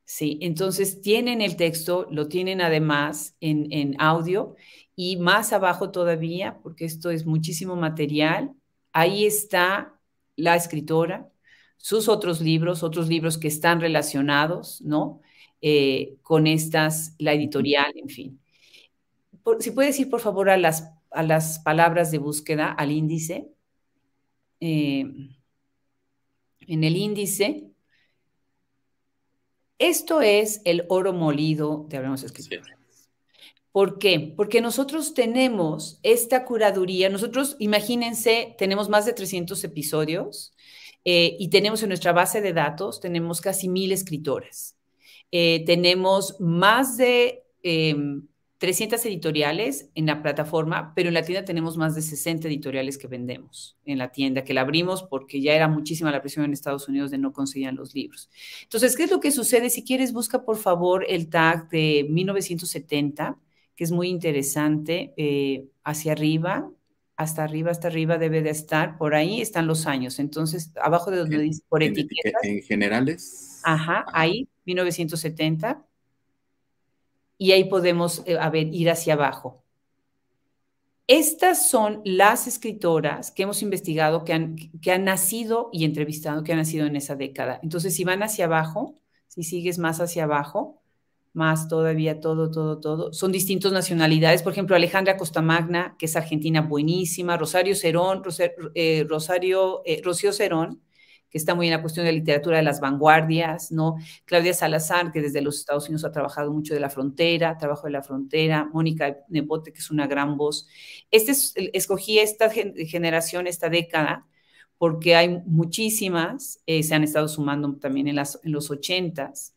Speaker 4: Sí, entonces tienen el texto, lo tienen además en, en audio y más abajo todavía, porque esto es muchísimo material, ahí está la escritora, sus otros libros, otros libros que están relacionados, ¿no? Eh, con estas, la editorial, en fin. si puedes ir, por favor, a las, a las palabras de búsqueda, al índice. Eh, en el índice, esto es el oro molido de hablamos escrito ¿Por qué? Porque nosotros tenemos esta curaduría, nosotros, imagínense, tenemos más de 300 episodios, eh, y tenemos en nuestra base de datos, tenemos casi mil escritoras. Eh, tenemos más de 300 em, editoriales en la plataforma, pero en la tienda tenemos más de 60 editoriales que vendemos en la tienda, que la abrimos porque ya era muchísima la presión en Estados Unidos de no conseguir los libros. Entonces, ¿qué es lo que sucede? Si quieres, busca por favor el tag de 1970, que es muy interesante, eh, hacia arriba, hasta arriba, hasta arriba debe de estar, por ahí están los años. Entonces, abajo de donde dice por e, etiqueta. En generales. Ajá, ahí, 1970. Y ahí podemos, eh, a ver, ir hacia abajo. Estas son las escritoras que hemos investigado, que que han nacido y entrevistado, que han nacido en esa década. Entonces, si van hacia abajo, si sigues más hacia abajo, más todavía todo, todo, todo. Son distintas nacionalidades. Por ejemplo, Alejandra Costamagna, que es argentina buenísima, Rosario Cerón, eh, Rosario, eh, Rocío Cerón, que está muy en la cuestión de la literatura de las vanguardias, ¿no? Claudia Salazar, que desde los Estados Unidos ha trabajado mucho de la frontera, trabajo de la frontera, Mónica Nepote, que es una gran voz. Este escogí esta generación, esta década, porque hay muchísimas, eh, se han estado sumando también en, las, en los ochentas,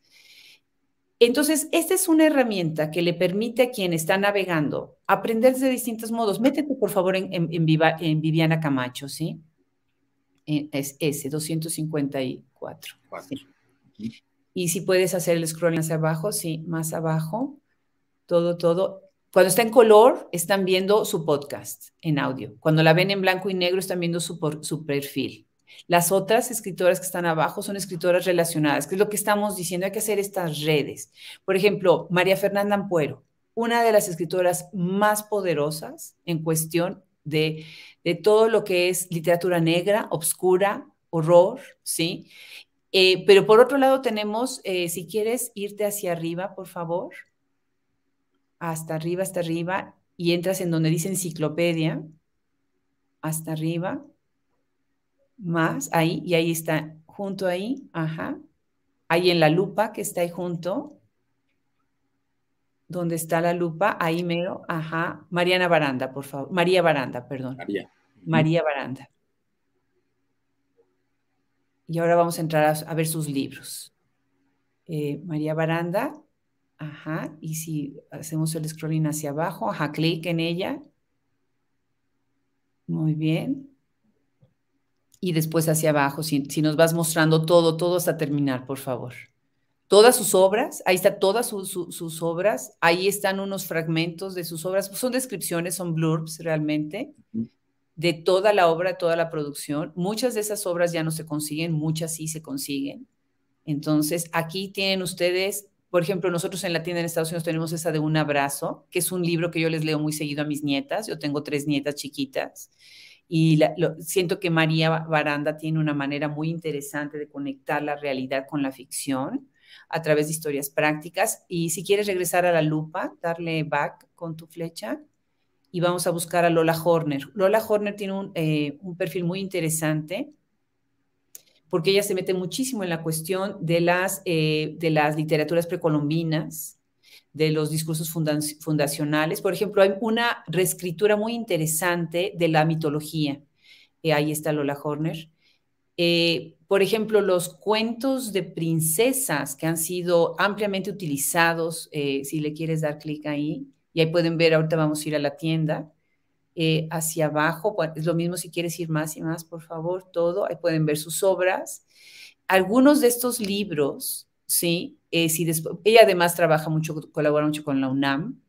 Speaker 4: entonces, esta es una herramienta que le permite a quien está navegando aprender de distintos modos. Métete, por favor, en, Viviana Camacho, ¿sí? Eh, es ese, 254. Y si puedes hacer el scroll hacia abajo, sí, más abajo, todo, todo. Cuando está en color, están viendo su podcast en audio. Cuando la ven en blanco y negro, están viendo su, su perfil. Las otras escritoras que están abajo son escritoras relacionadas, que es lo que estamos diciendo, hay que hacer estas redes. Por ejemplo, María Fernanda Ampuero, una de las escritoras más poderosas en cuestión de, de todo lo que es literatura negra, obscura, horror, ¿sí? Eh, pero por otro lado tenemos, eh, si quieres irte hacia arriba, por favor, hasta arriba, hasta arriba, y entras en donde dice enciclopedia, hasta arriba, más, ahí, y ahí está, junto ahí, ajá. Ahí en la lupa que está ahí junto. Donde está la lupa, ahí mero, ajá. Mariana Baranda, por favor. María Baranda, perdón. María. Baranda. Y ahora vamos a entrar a, ver sus libros. Eh, María Baranda, ajá. Y si hacemos el scrolling hacia abajo, ajá, clic en ella. Muy bien y después hacia abajo, si, nos vas mostrando todo, todo hasta terminar, por favor. Todas sus obras, ahí está todas sus obras, ahí están unos fragmentos de sus obras, son descripciones, son blurbs realmente, de toda la obra, toda la producción. Muchas de esas obras ya no se consiguen, muchas sí se consiguen. Entonces, aquí tienen ustedes, por ejemplo, nosotros en la tienda en Estados Unidos tenemos esa de Un Abrazo, que es un libro que yo les leo muy seguido a mis nietas, yo tengo tres nietas chiquitas y siento que María Baranda tiene una manera muy interesante de conectar la realidad con la ficción a través de historias prácticas. Y si quieres regresar a la lupa, darle back con tu flecha y vamos a buscar a Lola Horner. Lola Horner tiene un, eh, perfil muy interesante porque ella se mete muchísimo en la cuestión de las, eh, de las literaturas precolombinas de los discursos fundacionales. Por ejemplo, hay una reescritura muy interesante de la mitología. Eh, ahí está Lola Horner. Eh, por ejemplo, los cuentos de princesas que han sido ampliamente utilizados, eh, si le quieres dar clic ahí, y ahí pueden ver, ahorita vamos a ir a la tienda, hacia abajo, es lo mismo si quieres ir más y más, por favor, todo, ahí pueden ver sus obras. Algunos de estos libros ¿sí? Eh, ella además trabaja mucho, colabora mucho con la UNAM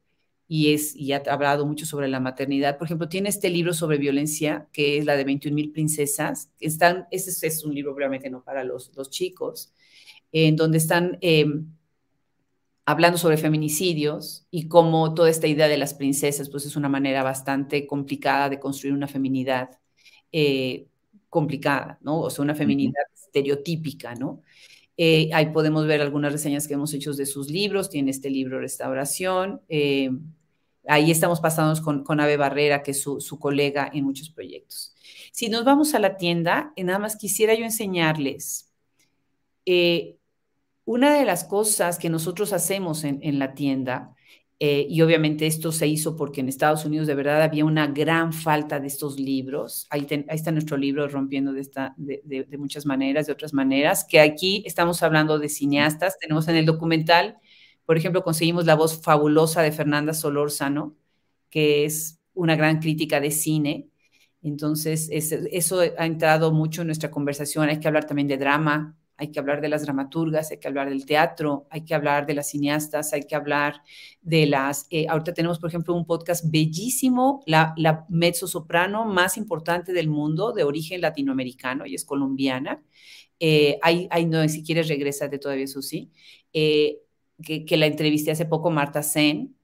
Speaker 4: y, es, y ha hablado mucho sobre la maternidad. Por ejemplo, tiene este libro sobre violencia, que es la de mil princesas. Están, este es un libro, obviamente, no para los, chicos, en donde están... Em, hablando sobre feminicidios y cómo toda esta idea de las princesas, pues es una manera bastante complicada de construir una feminidad eh, complicada, ¿no? O sea, una feminidad estereotípica, ¿no? Eh, ahí podemos ver algunas reseñas que hemos hecho de sus libros. Tiene este libro Restauración. Eh, ahí estamos pasando con, Ave Barrera, que es su, colega en muchos proyectos. Si nos vamos a la tienda, eh, nada más quisiera yo enseñarles. una de las cosas que nosotros hacemos en la tienda eh, y obviamente esto se hizo porque en Estados Unidos de verdad había una gran falta de estos libros. Ahí, está nuestro libro Rompiendo de, muchas maneras, de otras maneras, que aquí estamos hablando de cineastas. Tenemos en el documental, por ejemplo, conseguimos la voz fabulosa de Fernanda Solórzano, que es una gran crítica de cine. Entonces, eso ha entrado mucho en nuestra conversación. Hay que hablar también de drama, hay que hablar de las dramaturgas, hay que hablar del teatro, hay que hablar de las cineastas, hay que hablar de las... Eh, ahorita tenemos, por ejemplo, un podcast bellísimo, la, mezzo soprano más importante del mundo, de origen latinoamericano y es colombiana. hay, eh, no, si quieres, de todavía, eso eh, sí. que, que la entrevisté hace poco, Marta Zen,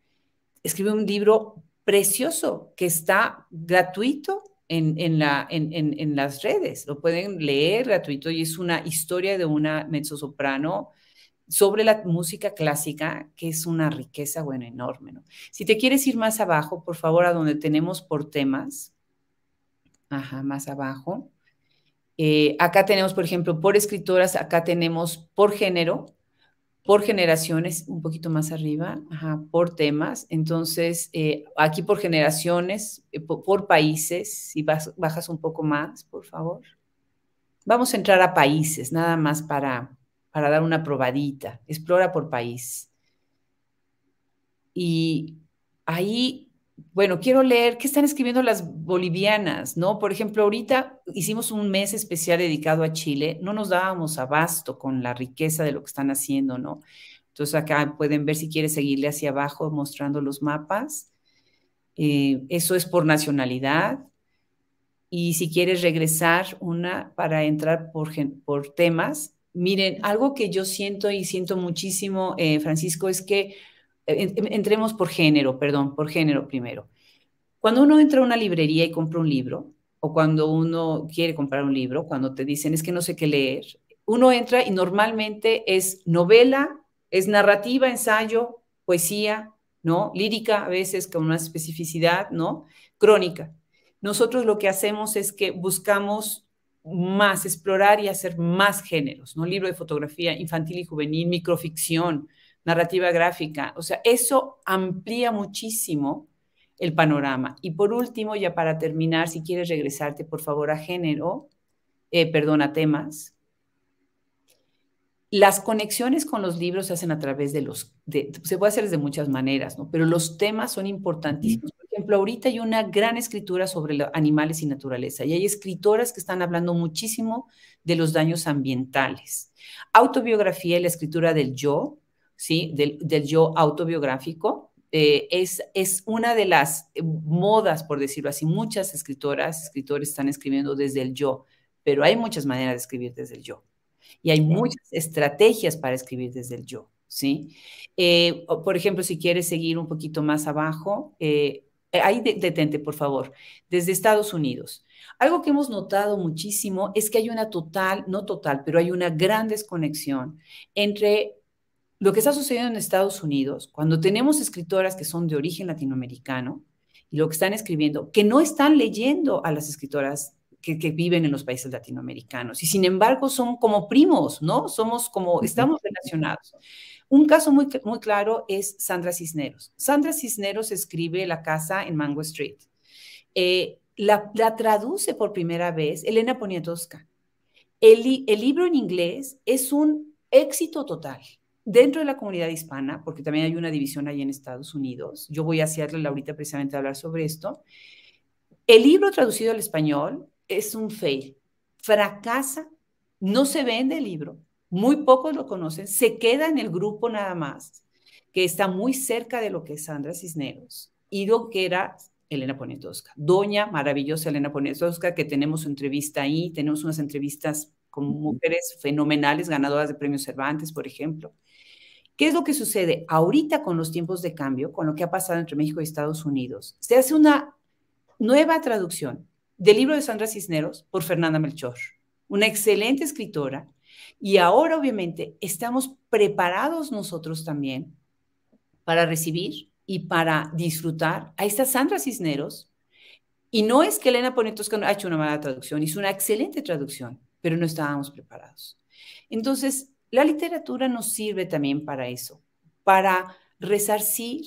Speaker 4: escribe un libro precioso que está gratuito en, la, en, las redes. Lo pueden leer gratuito y es una historia de una mezzosoprano sobre la música clásica, que es una riqueza, bueno, enorme. ¿no? Si te quieres ir más abajo, por favor, a donde tenemos por temas. Ajá, más abajo. Eh, acá tenemos, por ejemplo, por escritoras, acá tenemos por género, por generaciones, un poquito más arriba, por temas. Entonces, eh, aquí por generaciones, eh, por, países, si bajas un poco más, por favor. Vamos a entrar a países, nada más para, para dar una probadita. Explora por país. Y ahí bueno, quiero leer qué están escribiendo las bolivianas, ¿no? Por ejemplo, ahorita hicimos un mes especial dedicado a Chile, no nos dábamos abasto con la riqueza de lo que están haciendo, ¿no? Entonces acá pueden ver si quiere seguirle hacia abajo mostrando los mapas. Eh, eso es por nacionalidad. Y si quieres regresar una para entrar por, por temas, miren, algo que yo siento y siento muchísimo, eh, Francisco, es que entremos por género, perdón, por género primero. Cuando uno entra a una librería y compra un libro, o cuando uno quiere comprar un libro, cuando te dicen es que no sé qué leer, uno entra y normalmente es novela, es narrativa, ensayo, poesía, ¿no? Lírica a veces con una especificidad, ¿no? Crónica. Nosotros lo que hacemos es que buscamos más, explorar y hacer más géneros, ¿no? Libro de fotografía infantil y juvenil, microficción, narrativa gráfica. O sea, eso amplía muchísimo el panorama. Y por último, ya para terminar, si quieres regresarte, por favor, a género, eh, perdón, a temas. Las conexiones con los libros se hacen a través de los, de, se puede hacer de muchas maneras, ¿no? Pero los temas son importantísimos. Por ejemplo, ahorita hay una gran escritura sobre animales y naturaleza y hay escritoras que están hablando muchísimo de los daños ambientales. Autobiografía y la escritura del yo, ¿sí? Del, yo autobiográfico. Eh, es, es una de las eh, modas, por decirlo así. Muchas escritoras, escritores están escribiendo desde el yo, pero hay muchas maneras de escribir desde el yo. Y hay muchas estrategias para escribir desde el yo, ¿sí? Eh, por ejemplo, si quieres seguir un poquito más abajo, ahí detente, por favor, desde Estados Unidos. Algo que hemos notado muchísimo es que hay una total, no total, pero hay una gran desconexión entre lo que está sucediendo en Estados Unidos, cuando tenemos escritoras que son de origen latinoamericano y lo que están escribiendo, que no están leyendo a las escritoras que, viven en los países latinoamericanos y sin embargo son como primos, ¿no? Somos como, estamos relacionados. Un caso muy, muy claro es Sandra Cisneros. Sandra Cisneros escribe La casa en Mango Street. Eh, la, traduce por primera vez Elena Poniatowska. el libro en inglés es un éxito total dentro de la comunidad hispana, porque también hay una división ahí en Estados Unidos. Yo voy a la ahorita precisamente hablar sobre esto. El libro traducido al español es un fail. Fracasa, no se vende el libro, muy pocos lo conocen, se queda en el grupo nada más, que está muy cerca de lo que es Sandra Cisneros y lo que era Elena Poniatowska, doña maravillosa Elena Poniatowska, que tenemos su entrevista ahí, tenemos unas entrevistas con mujeres fenomenales, ganadoras de premios Cervantes, por ejemplo. ¿Qué es lo que sucede ahorita con los tiempos de cambio, con lo que ha pasado entre México y Estados Unidos? Se hace una nueva traducción del libro de Sandra Cisneros por Fernanda Melchor, una excelente escritora, y ahora obviamente estamos preparados nosotros también para recibir y para disfrutar a esta Sandra Cisneros. Y no es que Elena no ha hecho una mala traducción, hizo una excelente traducción, pero no estábamos preparados. Entonces, la literatura nos sirve también para eso, para resarcir,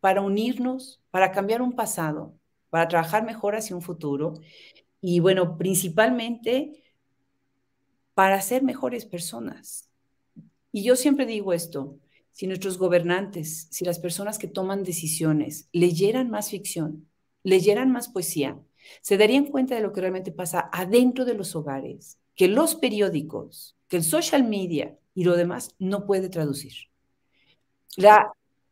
Speaker 4: para unirnos, para cambiar un pasado, para trabajar mejor hacia un futuro y bueno, principalmente para ser mejores personas. Y yo siempre digo esto, si nuestros gobernantes, si las personas que toman decisiones leyeran más ficción, leyeran más poesía, se darían cuenta de lo que realmente pasa adentro de los hogares, que los periódicos, que el social media y lo demás no puede traducir.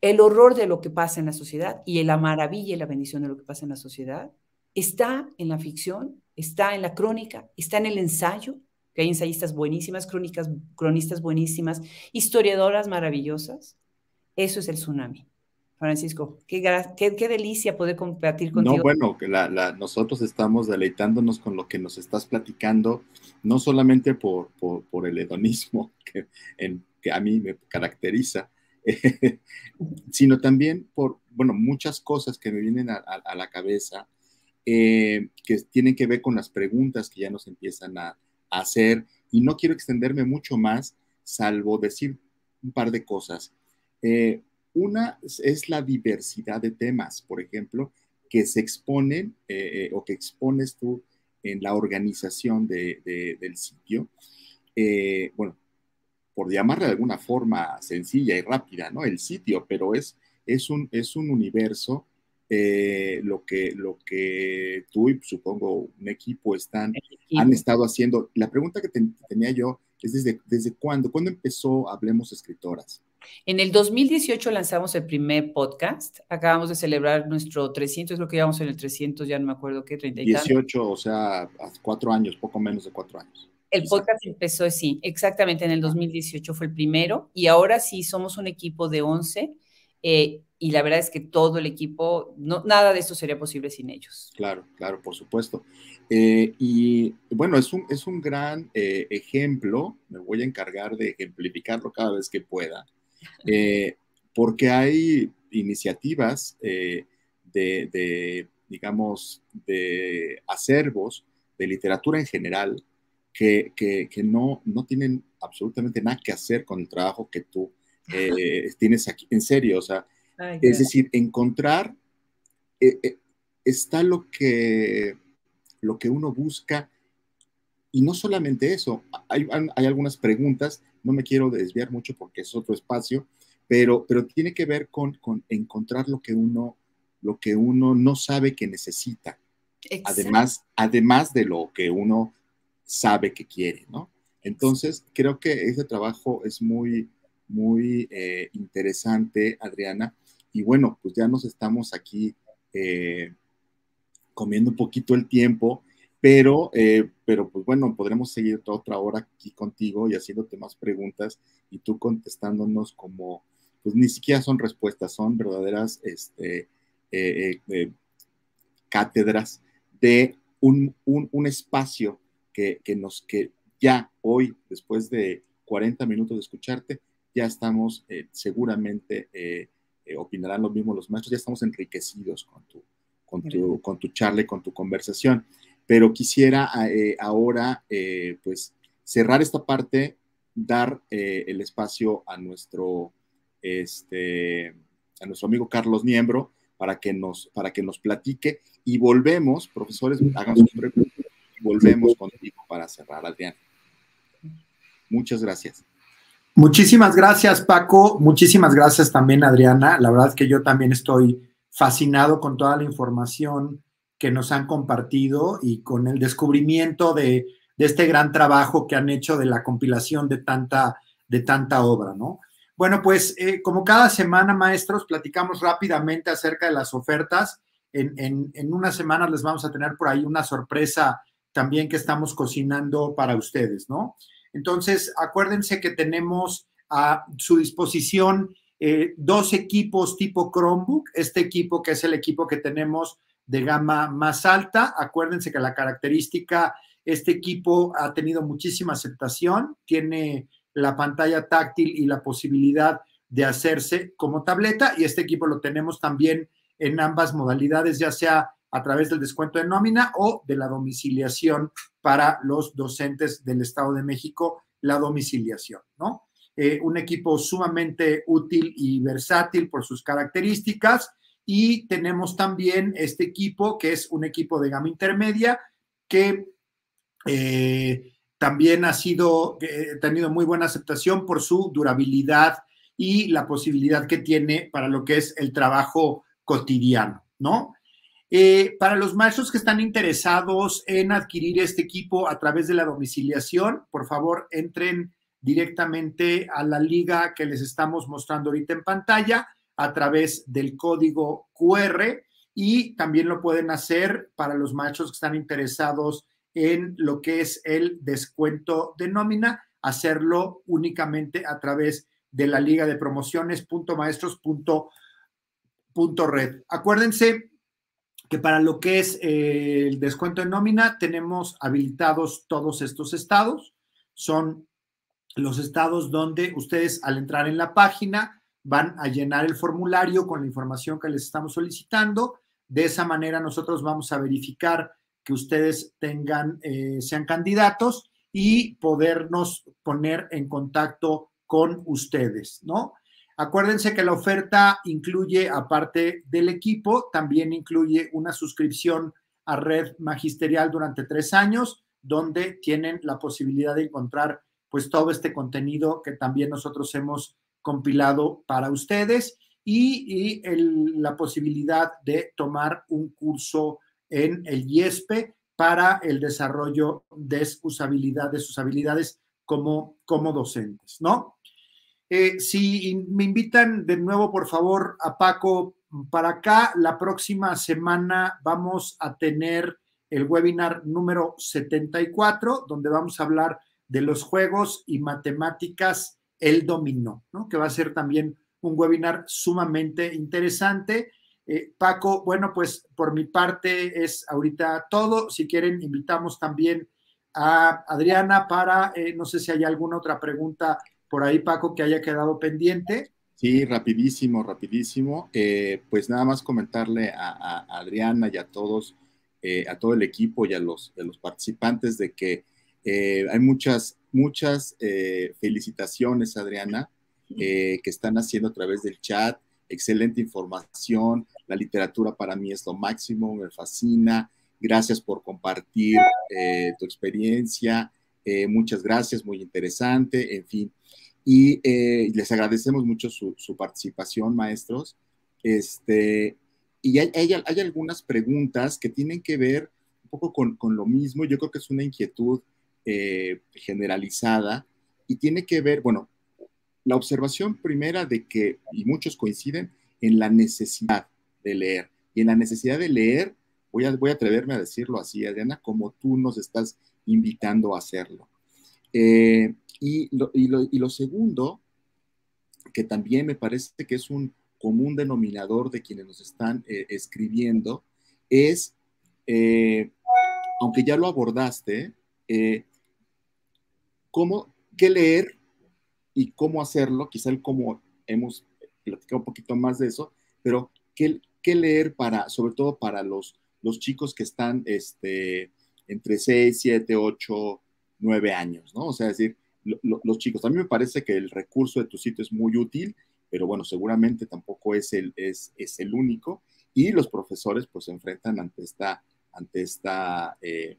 Speaker 4: el horror de lo que pasa en la sociedad y la maravilla y la bendición de lo que pasa en la sociedad está en la ficción, está en la crónica, está en el ensayo, que hay ensayistas buenísimas, crónicas, cronistas buenísimas, historiadoras maravillosas. Eso es el tsunami. Francisco. Qué, delicia poder compartir contigo. No, bueno,
Speaker 1: nosotros estamos deleitándonos con lo que nos estás platicando, no solamente por, el hedonismo *laughs* que, a mí me caracteriza, *laughs* sino también por, bueno, muchas cosas que me vienen a, la cabeza eh, que tienen que ver con las preguntas que ya nos empiezan a, hacer. Y no quiero extenderme mucho más, salvo decir un par de cosas. Eh, una es la diversidad de temas, por ejemplo, que se exponen eh, eh, o que expones tú en la organización del sitio. Eh, bueno, por llamarle de alguna forma sencilla y rápida, ¿no? El sitio, pero es, un, universo lo, que, lo que tú y supongo un equipo están, han estado haciendo. La pregunta que tenía yo es desde, desde cuándo, cuándo empezó Hablemos Escritoras.
Speaker 4: En el 2018 lanzamos el primer podcast. Acabamos de celebrar nuestro 300, es lo que llevamos en el 300, ya no me acuerdo qué, 30 y 18,
Speaker 1: o sea, hace cuatro años, poco menos de cuatro años.
Speaker 4: El podcast empezó, sí, exactamente en el 2018 fue el primero y ahora sí somos un equipo de 11 eh, y la verdad es que todo el equipo, nada de esto sería posible sin ellos.
Speaker 1: Claro, claro, por supuesto. Eh, y bueno, es un, es un gran eh, ejemplo, me voy a encargar de ejemplificarlo cada vez que pueda, eh, porque hay iniciativas eh, de, digamos, de acervos de literatura en general que, que, no, no tienen absolutamente nada que hacer con el trabajo que tú eh, *laughs* tienes aquí. En serio, o sea, es decir, encontrar, está lo que, lo que uno busca, y no solamente eso, hay, hay, algunas preguntas no me quiero desviar mucho porque es otro espacio, pero, pero tiene que ver con, encontrar lo que, uno, lo que uno no sabe que necesita, además, además de lo que uno sabe que quiere, ¿no? Entonces, creo que ese trabajo es muy, muy eh, interesante, Adriana. Y bueno, pues ya nos estamos aquí eh, comiendo un poquito el tiempo pero, eh, pero pues bueno, podremos seguir toda otra hora aquí contigo y haciéndote más preguntas y tú contestándonos como, pues ni siquiera son respuestas, son verdaderas este, eh, eh, cátedras de un, espacio que, nos, que ya hoy, después de 40 minutos de escucharte, ya estamos seguramente, opinarán los mismos los maestros, ya estamos enriquecidos con tu, con tu, con tu charla y con tu conversación pero quisiera eh, ahora eh, pues cerrar esta parte, dar eh, el espacio a nuestro, este, a nuestro amigo Carlos Niembro para que, nos, para que nos platique y volvemos, profesores, hagan pregunta y volvemos contigo para cerrar, Adrián.
Speaker 3: Muchas gracias. Muchísimas gracias, Paco. Muchísimas gracias también, Adriana. La verdad es que yo también estoy fascinado con toda la información que nos han compartido y con el descubrimiento de, este gran trabajo que han hecho de la compilación de tanta, de tanta obra, ¿no? Bueno, pues eh, como cada semana, maestros, platicamos rápidamente acerca de las ofertas. En, una semana unas semanas les vamos a tener por ahí una sorpresa también que estamos cocinando para ustedes, ¿no? Entonces, acuérdense que tenemos a su disposición eh, dos equipos tipo Chromebook, este equipo que es el equipo que tenemos de gama más alta. Acuérdense que la característica, este equipo ha tenido muchísima aceptación, tiene la pantalla táctil y la posibilidad de hacerse como tableta y este equipo lo tenemos también en ambas modalidades, ya sea a través del descuento de nómina o de la domiciliación para los docentes del Estado de México, la domiciliación, ¿no? Eh, un equipo sumamente útil y versátil por sus características y tenemos también este equipo, que es un equipo de gama intermedia, que eh, también ha sido, eh, tenido muy buena aceptación por su durabilidad y la posibilidad que tiene para lo que es el trabajo cotidiano, ¿no? Eh, para los maestros que están interesados en adquirir este equipo a través de la domiciliación, por favor entren directamente a la liga que les estamos mostrando ahorita en pantalla a través del código QR y también lo pueden hacer para los machos que están interesados en lo que es el descuento de nómina, hacerlo únicamente a través de la liga de promociones.maestros.red. Acuérdense que para lo que es eh, el descuento de nómina tenemos habilitados todos estos estados. Son los estados donde ustedes al entrar en la página van a llenar el formulario con la información que les estamos solicitando. De esa manera nosotros vamos a verificar que ustedes tengan, eh, sean candidatos y podernos poner en contacto con ustedes, ¿no? Acuérdense que la oferta incluye, aparte del equipo, también incluye una suscripción a Red Magisterial durante tres años, donde tienen la posibilidad de encontrar pues todo este contenido que también nosotros hemos compilado para ustedes y, la posibilidad de tomar un curso en el IESPE e para el desarrollo de sus habilidades, sus habilidades como, docentes, ¿no? Eh, si me invitan de nuevo, por favor, a Paco para acá, la próxima semana vamos a tener el webinar número 74, donde vamos a hablar de los juegos y matemáticas el dominó, ¿no? que va a ser también un webinar sumamente interesante. Eh, Paco, bueno, pues por mi parte es ahorita todo. Si quieren, invitamos también a Adriana para, eh, no sé si hay alguna otra pregunta por ahí, Paco, que haya quedado pendiente.
Speaker 1: Sí, rapidísimo, rapidísimo. Eh, pues nada más comentarle a, Adriana y a todos, a todo el equipo y a los participantes de que eh, hay muchas, muchas eh, felicitaciones, Adriana, eh, que están haciendo a través del chat. Excelente información. La literatura para mí es lo máximo, me fascina. Gracias por compartir tu experiencia. muchas gracias, muy interesante, en fin. Y les agradecemos mucho su, participación, maestros. Este, y hay, algunas preguntas que tienen que ver un poco con, con, lo mismo. Yo creo que es una inquietud eh, generalizada y tiene que ver, bueno, la observación primera de que, y muchos coinciden, en la necesidad de leer. Y en la necesidad de leer, voy a, voy a atreverme a decirlo así, Adriana, como tú nos estás invitando a hacerlo. Eh, y, lo, y, lo, segundo, que también me parece que es un común denominador de quienes nos están eh, escribiendo, es, aunque ya lo abordaste, cómo, qué leer y cómo hacerlo, quizá el cómo hemos platicado un poquito más de eso, pero qué, qué leer para, sobre todo para los, los chicos que están este, entre 6, 7, 8, 9 años, ¿no? O sea, decir, los chicos, a mí me parece que el recurso de tu sitio es muy útil, pero bueno, seguramente tampoco es el, es, el único, y los profesores pues se enfrentan ante esta, ante esta, eh,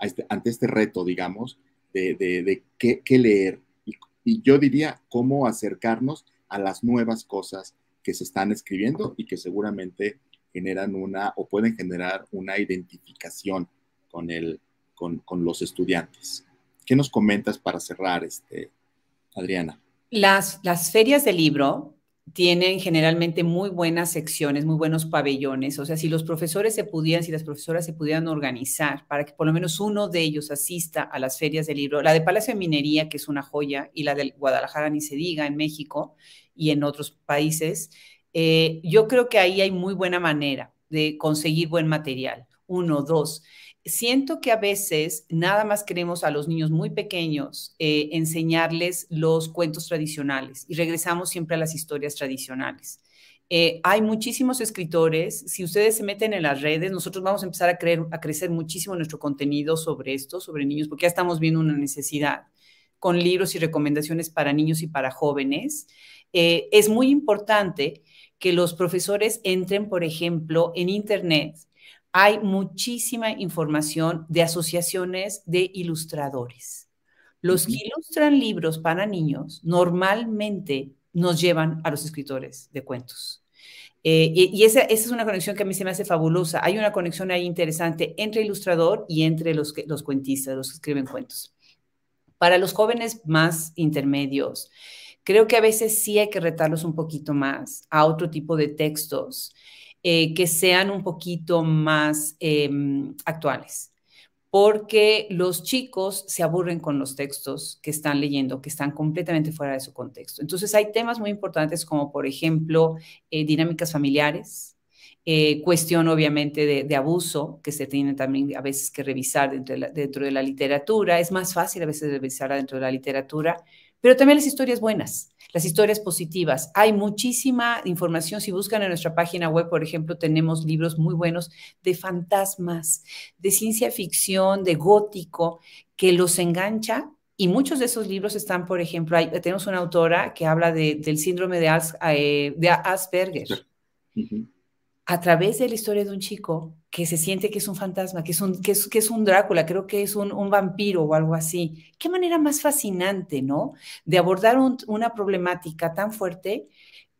Speaker 1: este, ante este reto, digamos, de, qué, leer y, yo diría cómo acercarnos a las nuevas cosas que se están escribiendo y que seguramente generan una o pueden generar una identificación con, con, los estudiantes. ¿Qué nos comentas para cerrar, este, Adriana?
Speaker 4: Las, las ferias de libro tienen generalmente muy buenas secciones, muy buenos pabellones. O sea, si los profesores se pudieran, si las profesoras se pudieran organizar para que por lo menos uno de ellos asista a las ferias del libro, la de Palacio de Minería, que es una joya, y la de Guadalajara, ni se diga, en México y en otros países, eh, yo creo que ahí hay muy buena manera de conseguir buen material. Uno, dos siento que a veces nada más queremos a los niños muy pequeños eh, enseñarles los cuentos tradicionales y regresamos siempre a las historias tradicionales. Eh, hay muchísimos escritores, si ustedes se meten en las redes, nosotros vamos a empezar a, crecer muchísimo nuestro contenido sobre esto, sobre niños, porque ya estamos viendo una necesidad con libros y recomendaciones para niños y para jóvenes. Eh, es muy importante que los profesores entren, por ejemplo, en Internet hay muchísima información de asociaciones de ilustradores. Los que ilustran libros para niños normalmente nos llevan a los escritores de cuentos. Eh, y esa, es una conexión que a mí se me hace fabulosa. Hay una conexión ahí interesante entre ilustrador y entre los cuentistas, los que escriben cuentos. Para los jóvenes más intermedios, creo que a veces sí hay que retarlos un poquito más a otro tipo de textos. Eh, que sean un poquito más em, actuales porque los chicos se aburren con los textos que están leyendo, que están completamente fuera de su contexto. Entonces hay temas muy importantes como, por ejemplo, eh, dinámicas familiares, eh, cuestión obviamente de, abuso, que se tiene también a veces que revisar dentro de, la, literatura. Es más fácil a veces revisarla dentro de la literatura, pero también las historias buenas, las historias positivas. Hay muchísima información. Si buscan en nuestra página web, por ejemplo, tenemos libros muy buenos de fantasmas, de ciencia ficción, de gótico, que los engancha. Y muchos de esos libros están, por ejemplo, hay, tenemos una autora que habla del síndrome de, eh, Asperger a través de la historia de un chico que se siente que es un fantasma, que es un, que es, un Drácula, creo que es un, vampiro o algo así. Qué manera más fascinante, ¿no? De abordar una problemática tan fuerte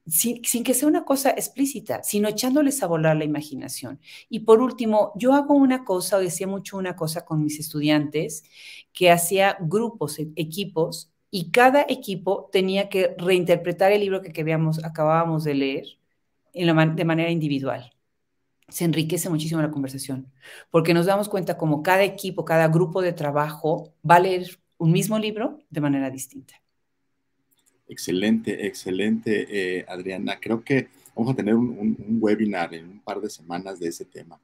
Speaker 4: sin, que sea una cosa explícita, sino echándoles a volar la imaginación. Y por último, yo hago una cosa, o decía mucho una cosa con mis estudiantes, que hacía grupos, e-, equipos, y cada equipo tenía que reinterpretar el libro que, acabábamos de leer de manera individual. Se enriquece muchísimo la conversación, porque nos damos cuenta como cada equipo, cada grupo de trabajo va a leer un mismo libro de manera distinta.
Speaker 1: Excelente, excelente, eh, Adriana. Creo que vamos a tener un, webinar en un par de semanas de ese tema,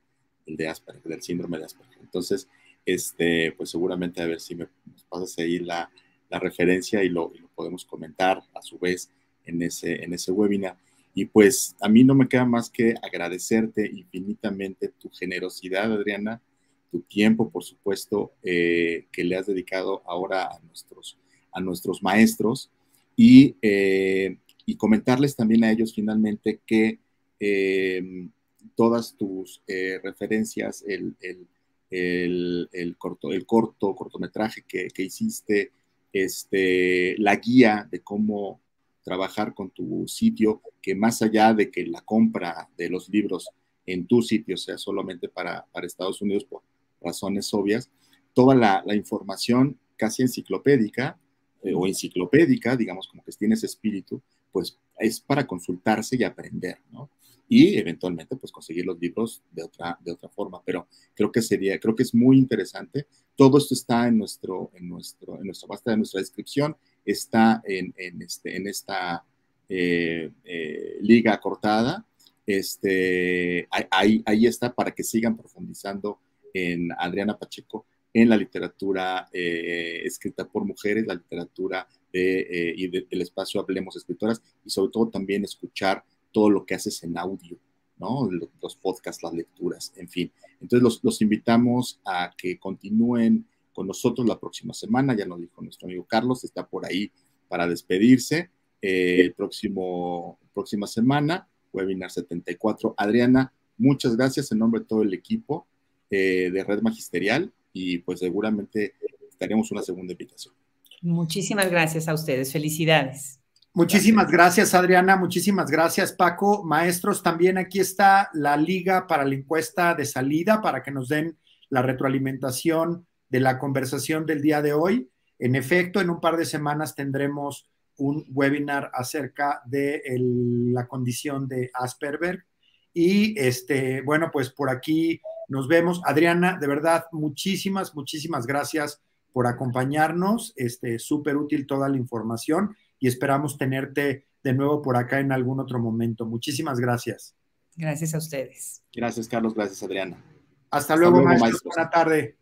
Speaker 1: el de Asperger, del síndrome de Asperger. Entonces, este, pues seguramente a ver si me pasas ahí la, la referencia y lo, podemos comentar a su vez en ese, en ese webinar. Y pues a mí no me queda más que agradecerte infinitamente tu generosidad, Adriana, tu tiempo, por supuesto, eh, que le has dedicado ahora a nuestros, a nuestros maestros y, eh, y comentarles también a ellos finalmente que em, todas tus eh, referencias, el, corto, el cortometraje que, hiciste, este, la guía de cómo trabajar con tu sitio, que más allá de que la compra de los libros en tu sitio sea solamente para, Estados Unidos por razones obvias, toda la, información casi enciclopédica eh, o enciclopédica, digamos como que tiene ese espíritu, pues es para consultarse y aprender, ¿no? Y eventualmente pues conseguir los libros de otra, de otra forma, pero creo que sería, creo que es muy interesante. Todo esto está en nuestro, en nuestro, en nuestra de nuestra descripción está en, en, este, en esta eh, eh, liga cortada. Este, ahí, ahí, está para que sigan profundizando en Adriana Pacheco, en la literatura eh, escrita por mujeres, la literatura y del espacio Hablemos Escritoras, y sobre todo también escuchar todo lo que haces en audio, ¿no? Los, los podcasts, las lecturas, en fin. Entonces los, los invitamos a que continúen nosotros la próxima semana, ya nos dijo nuestro amigo Carlos, está por ahí para despedirse. Eh, el próximo, próxima semana, webinar 74. Adriana, muchas gracias en nombre de todo el equipo eh, de Red Magisterial y pues seguramente estaremos una segunda invitación.
Speaker 3: Muchísimas gracias a ustedes, felicidades. Muchísimas gracias. gracias Adriana, muchísimas gracias Paco. Maestros, también aquí está la liga para la encuesta de salida para que nos den la retroalimentación de la conversación del día de hoy. En efecto, en un par de semanas tendremos un webinar acerca de la condición de Asperger. Y este, bueno, pues por aquí nos vemos. Adriana, de verdad, muchísimas, muchísimas gracias por acompañarnos. Este, súper útil toda la información y esperamos tenerte de nuevo por acá en algún otro momento. Muchísimas gracias.
Speaker 4: Gracias a ustedes.
Speaker 1: Gracias, Carlos. Gracias, Adriana. Hasta, luego, Maestro. tarde.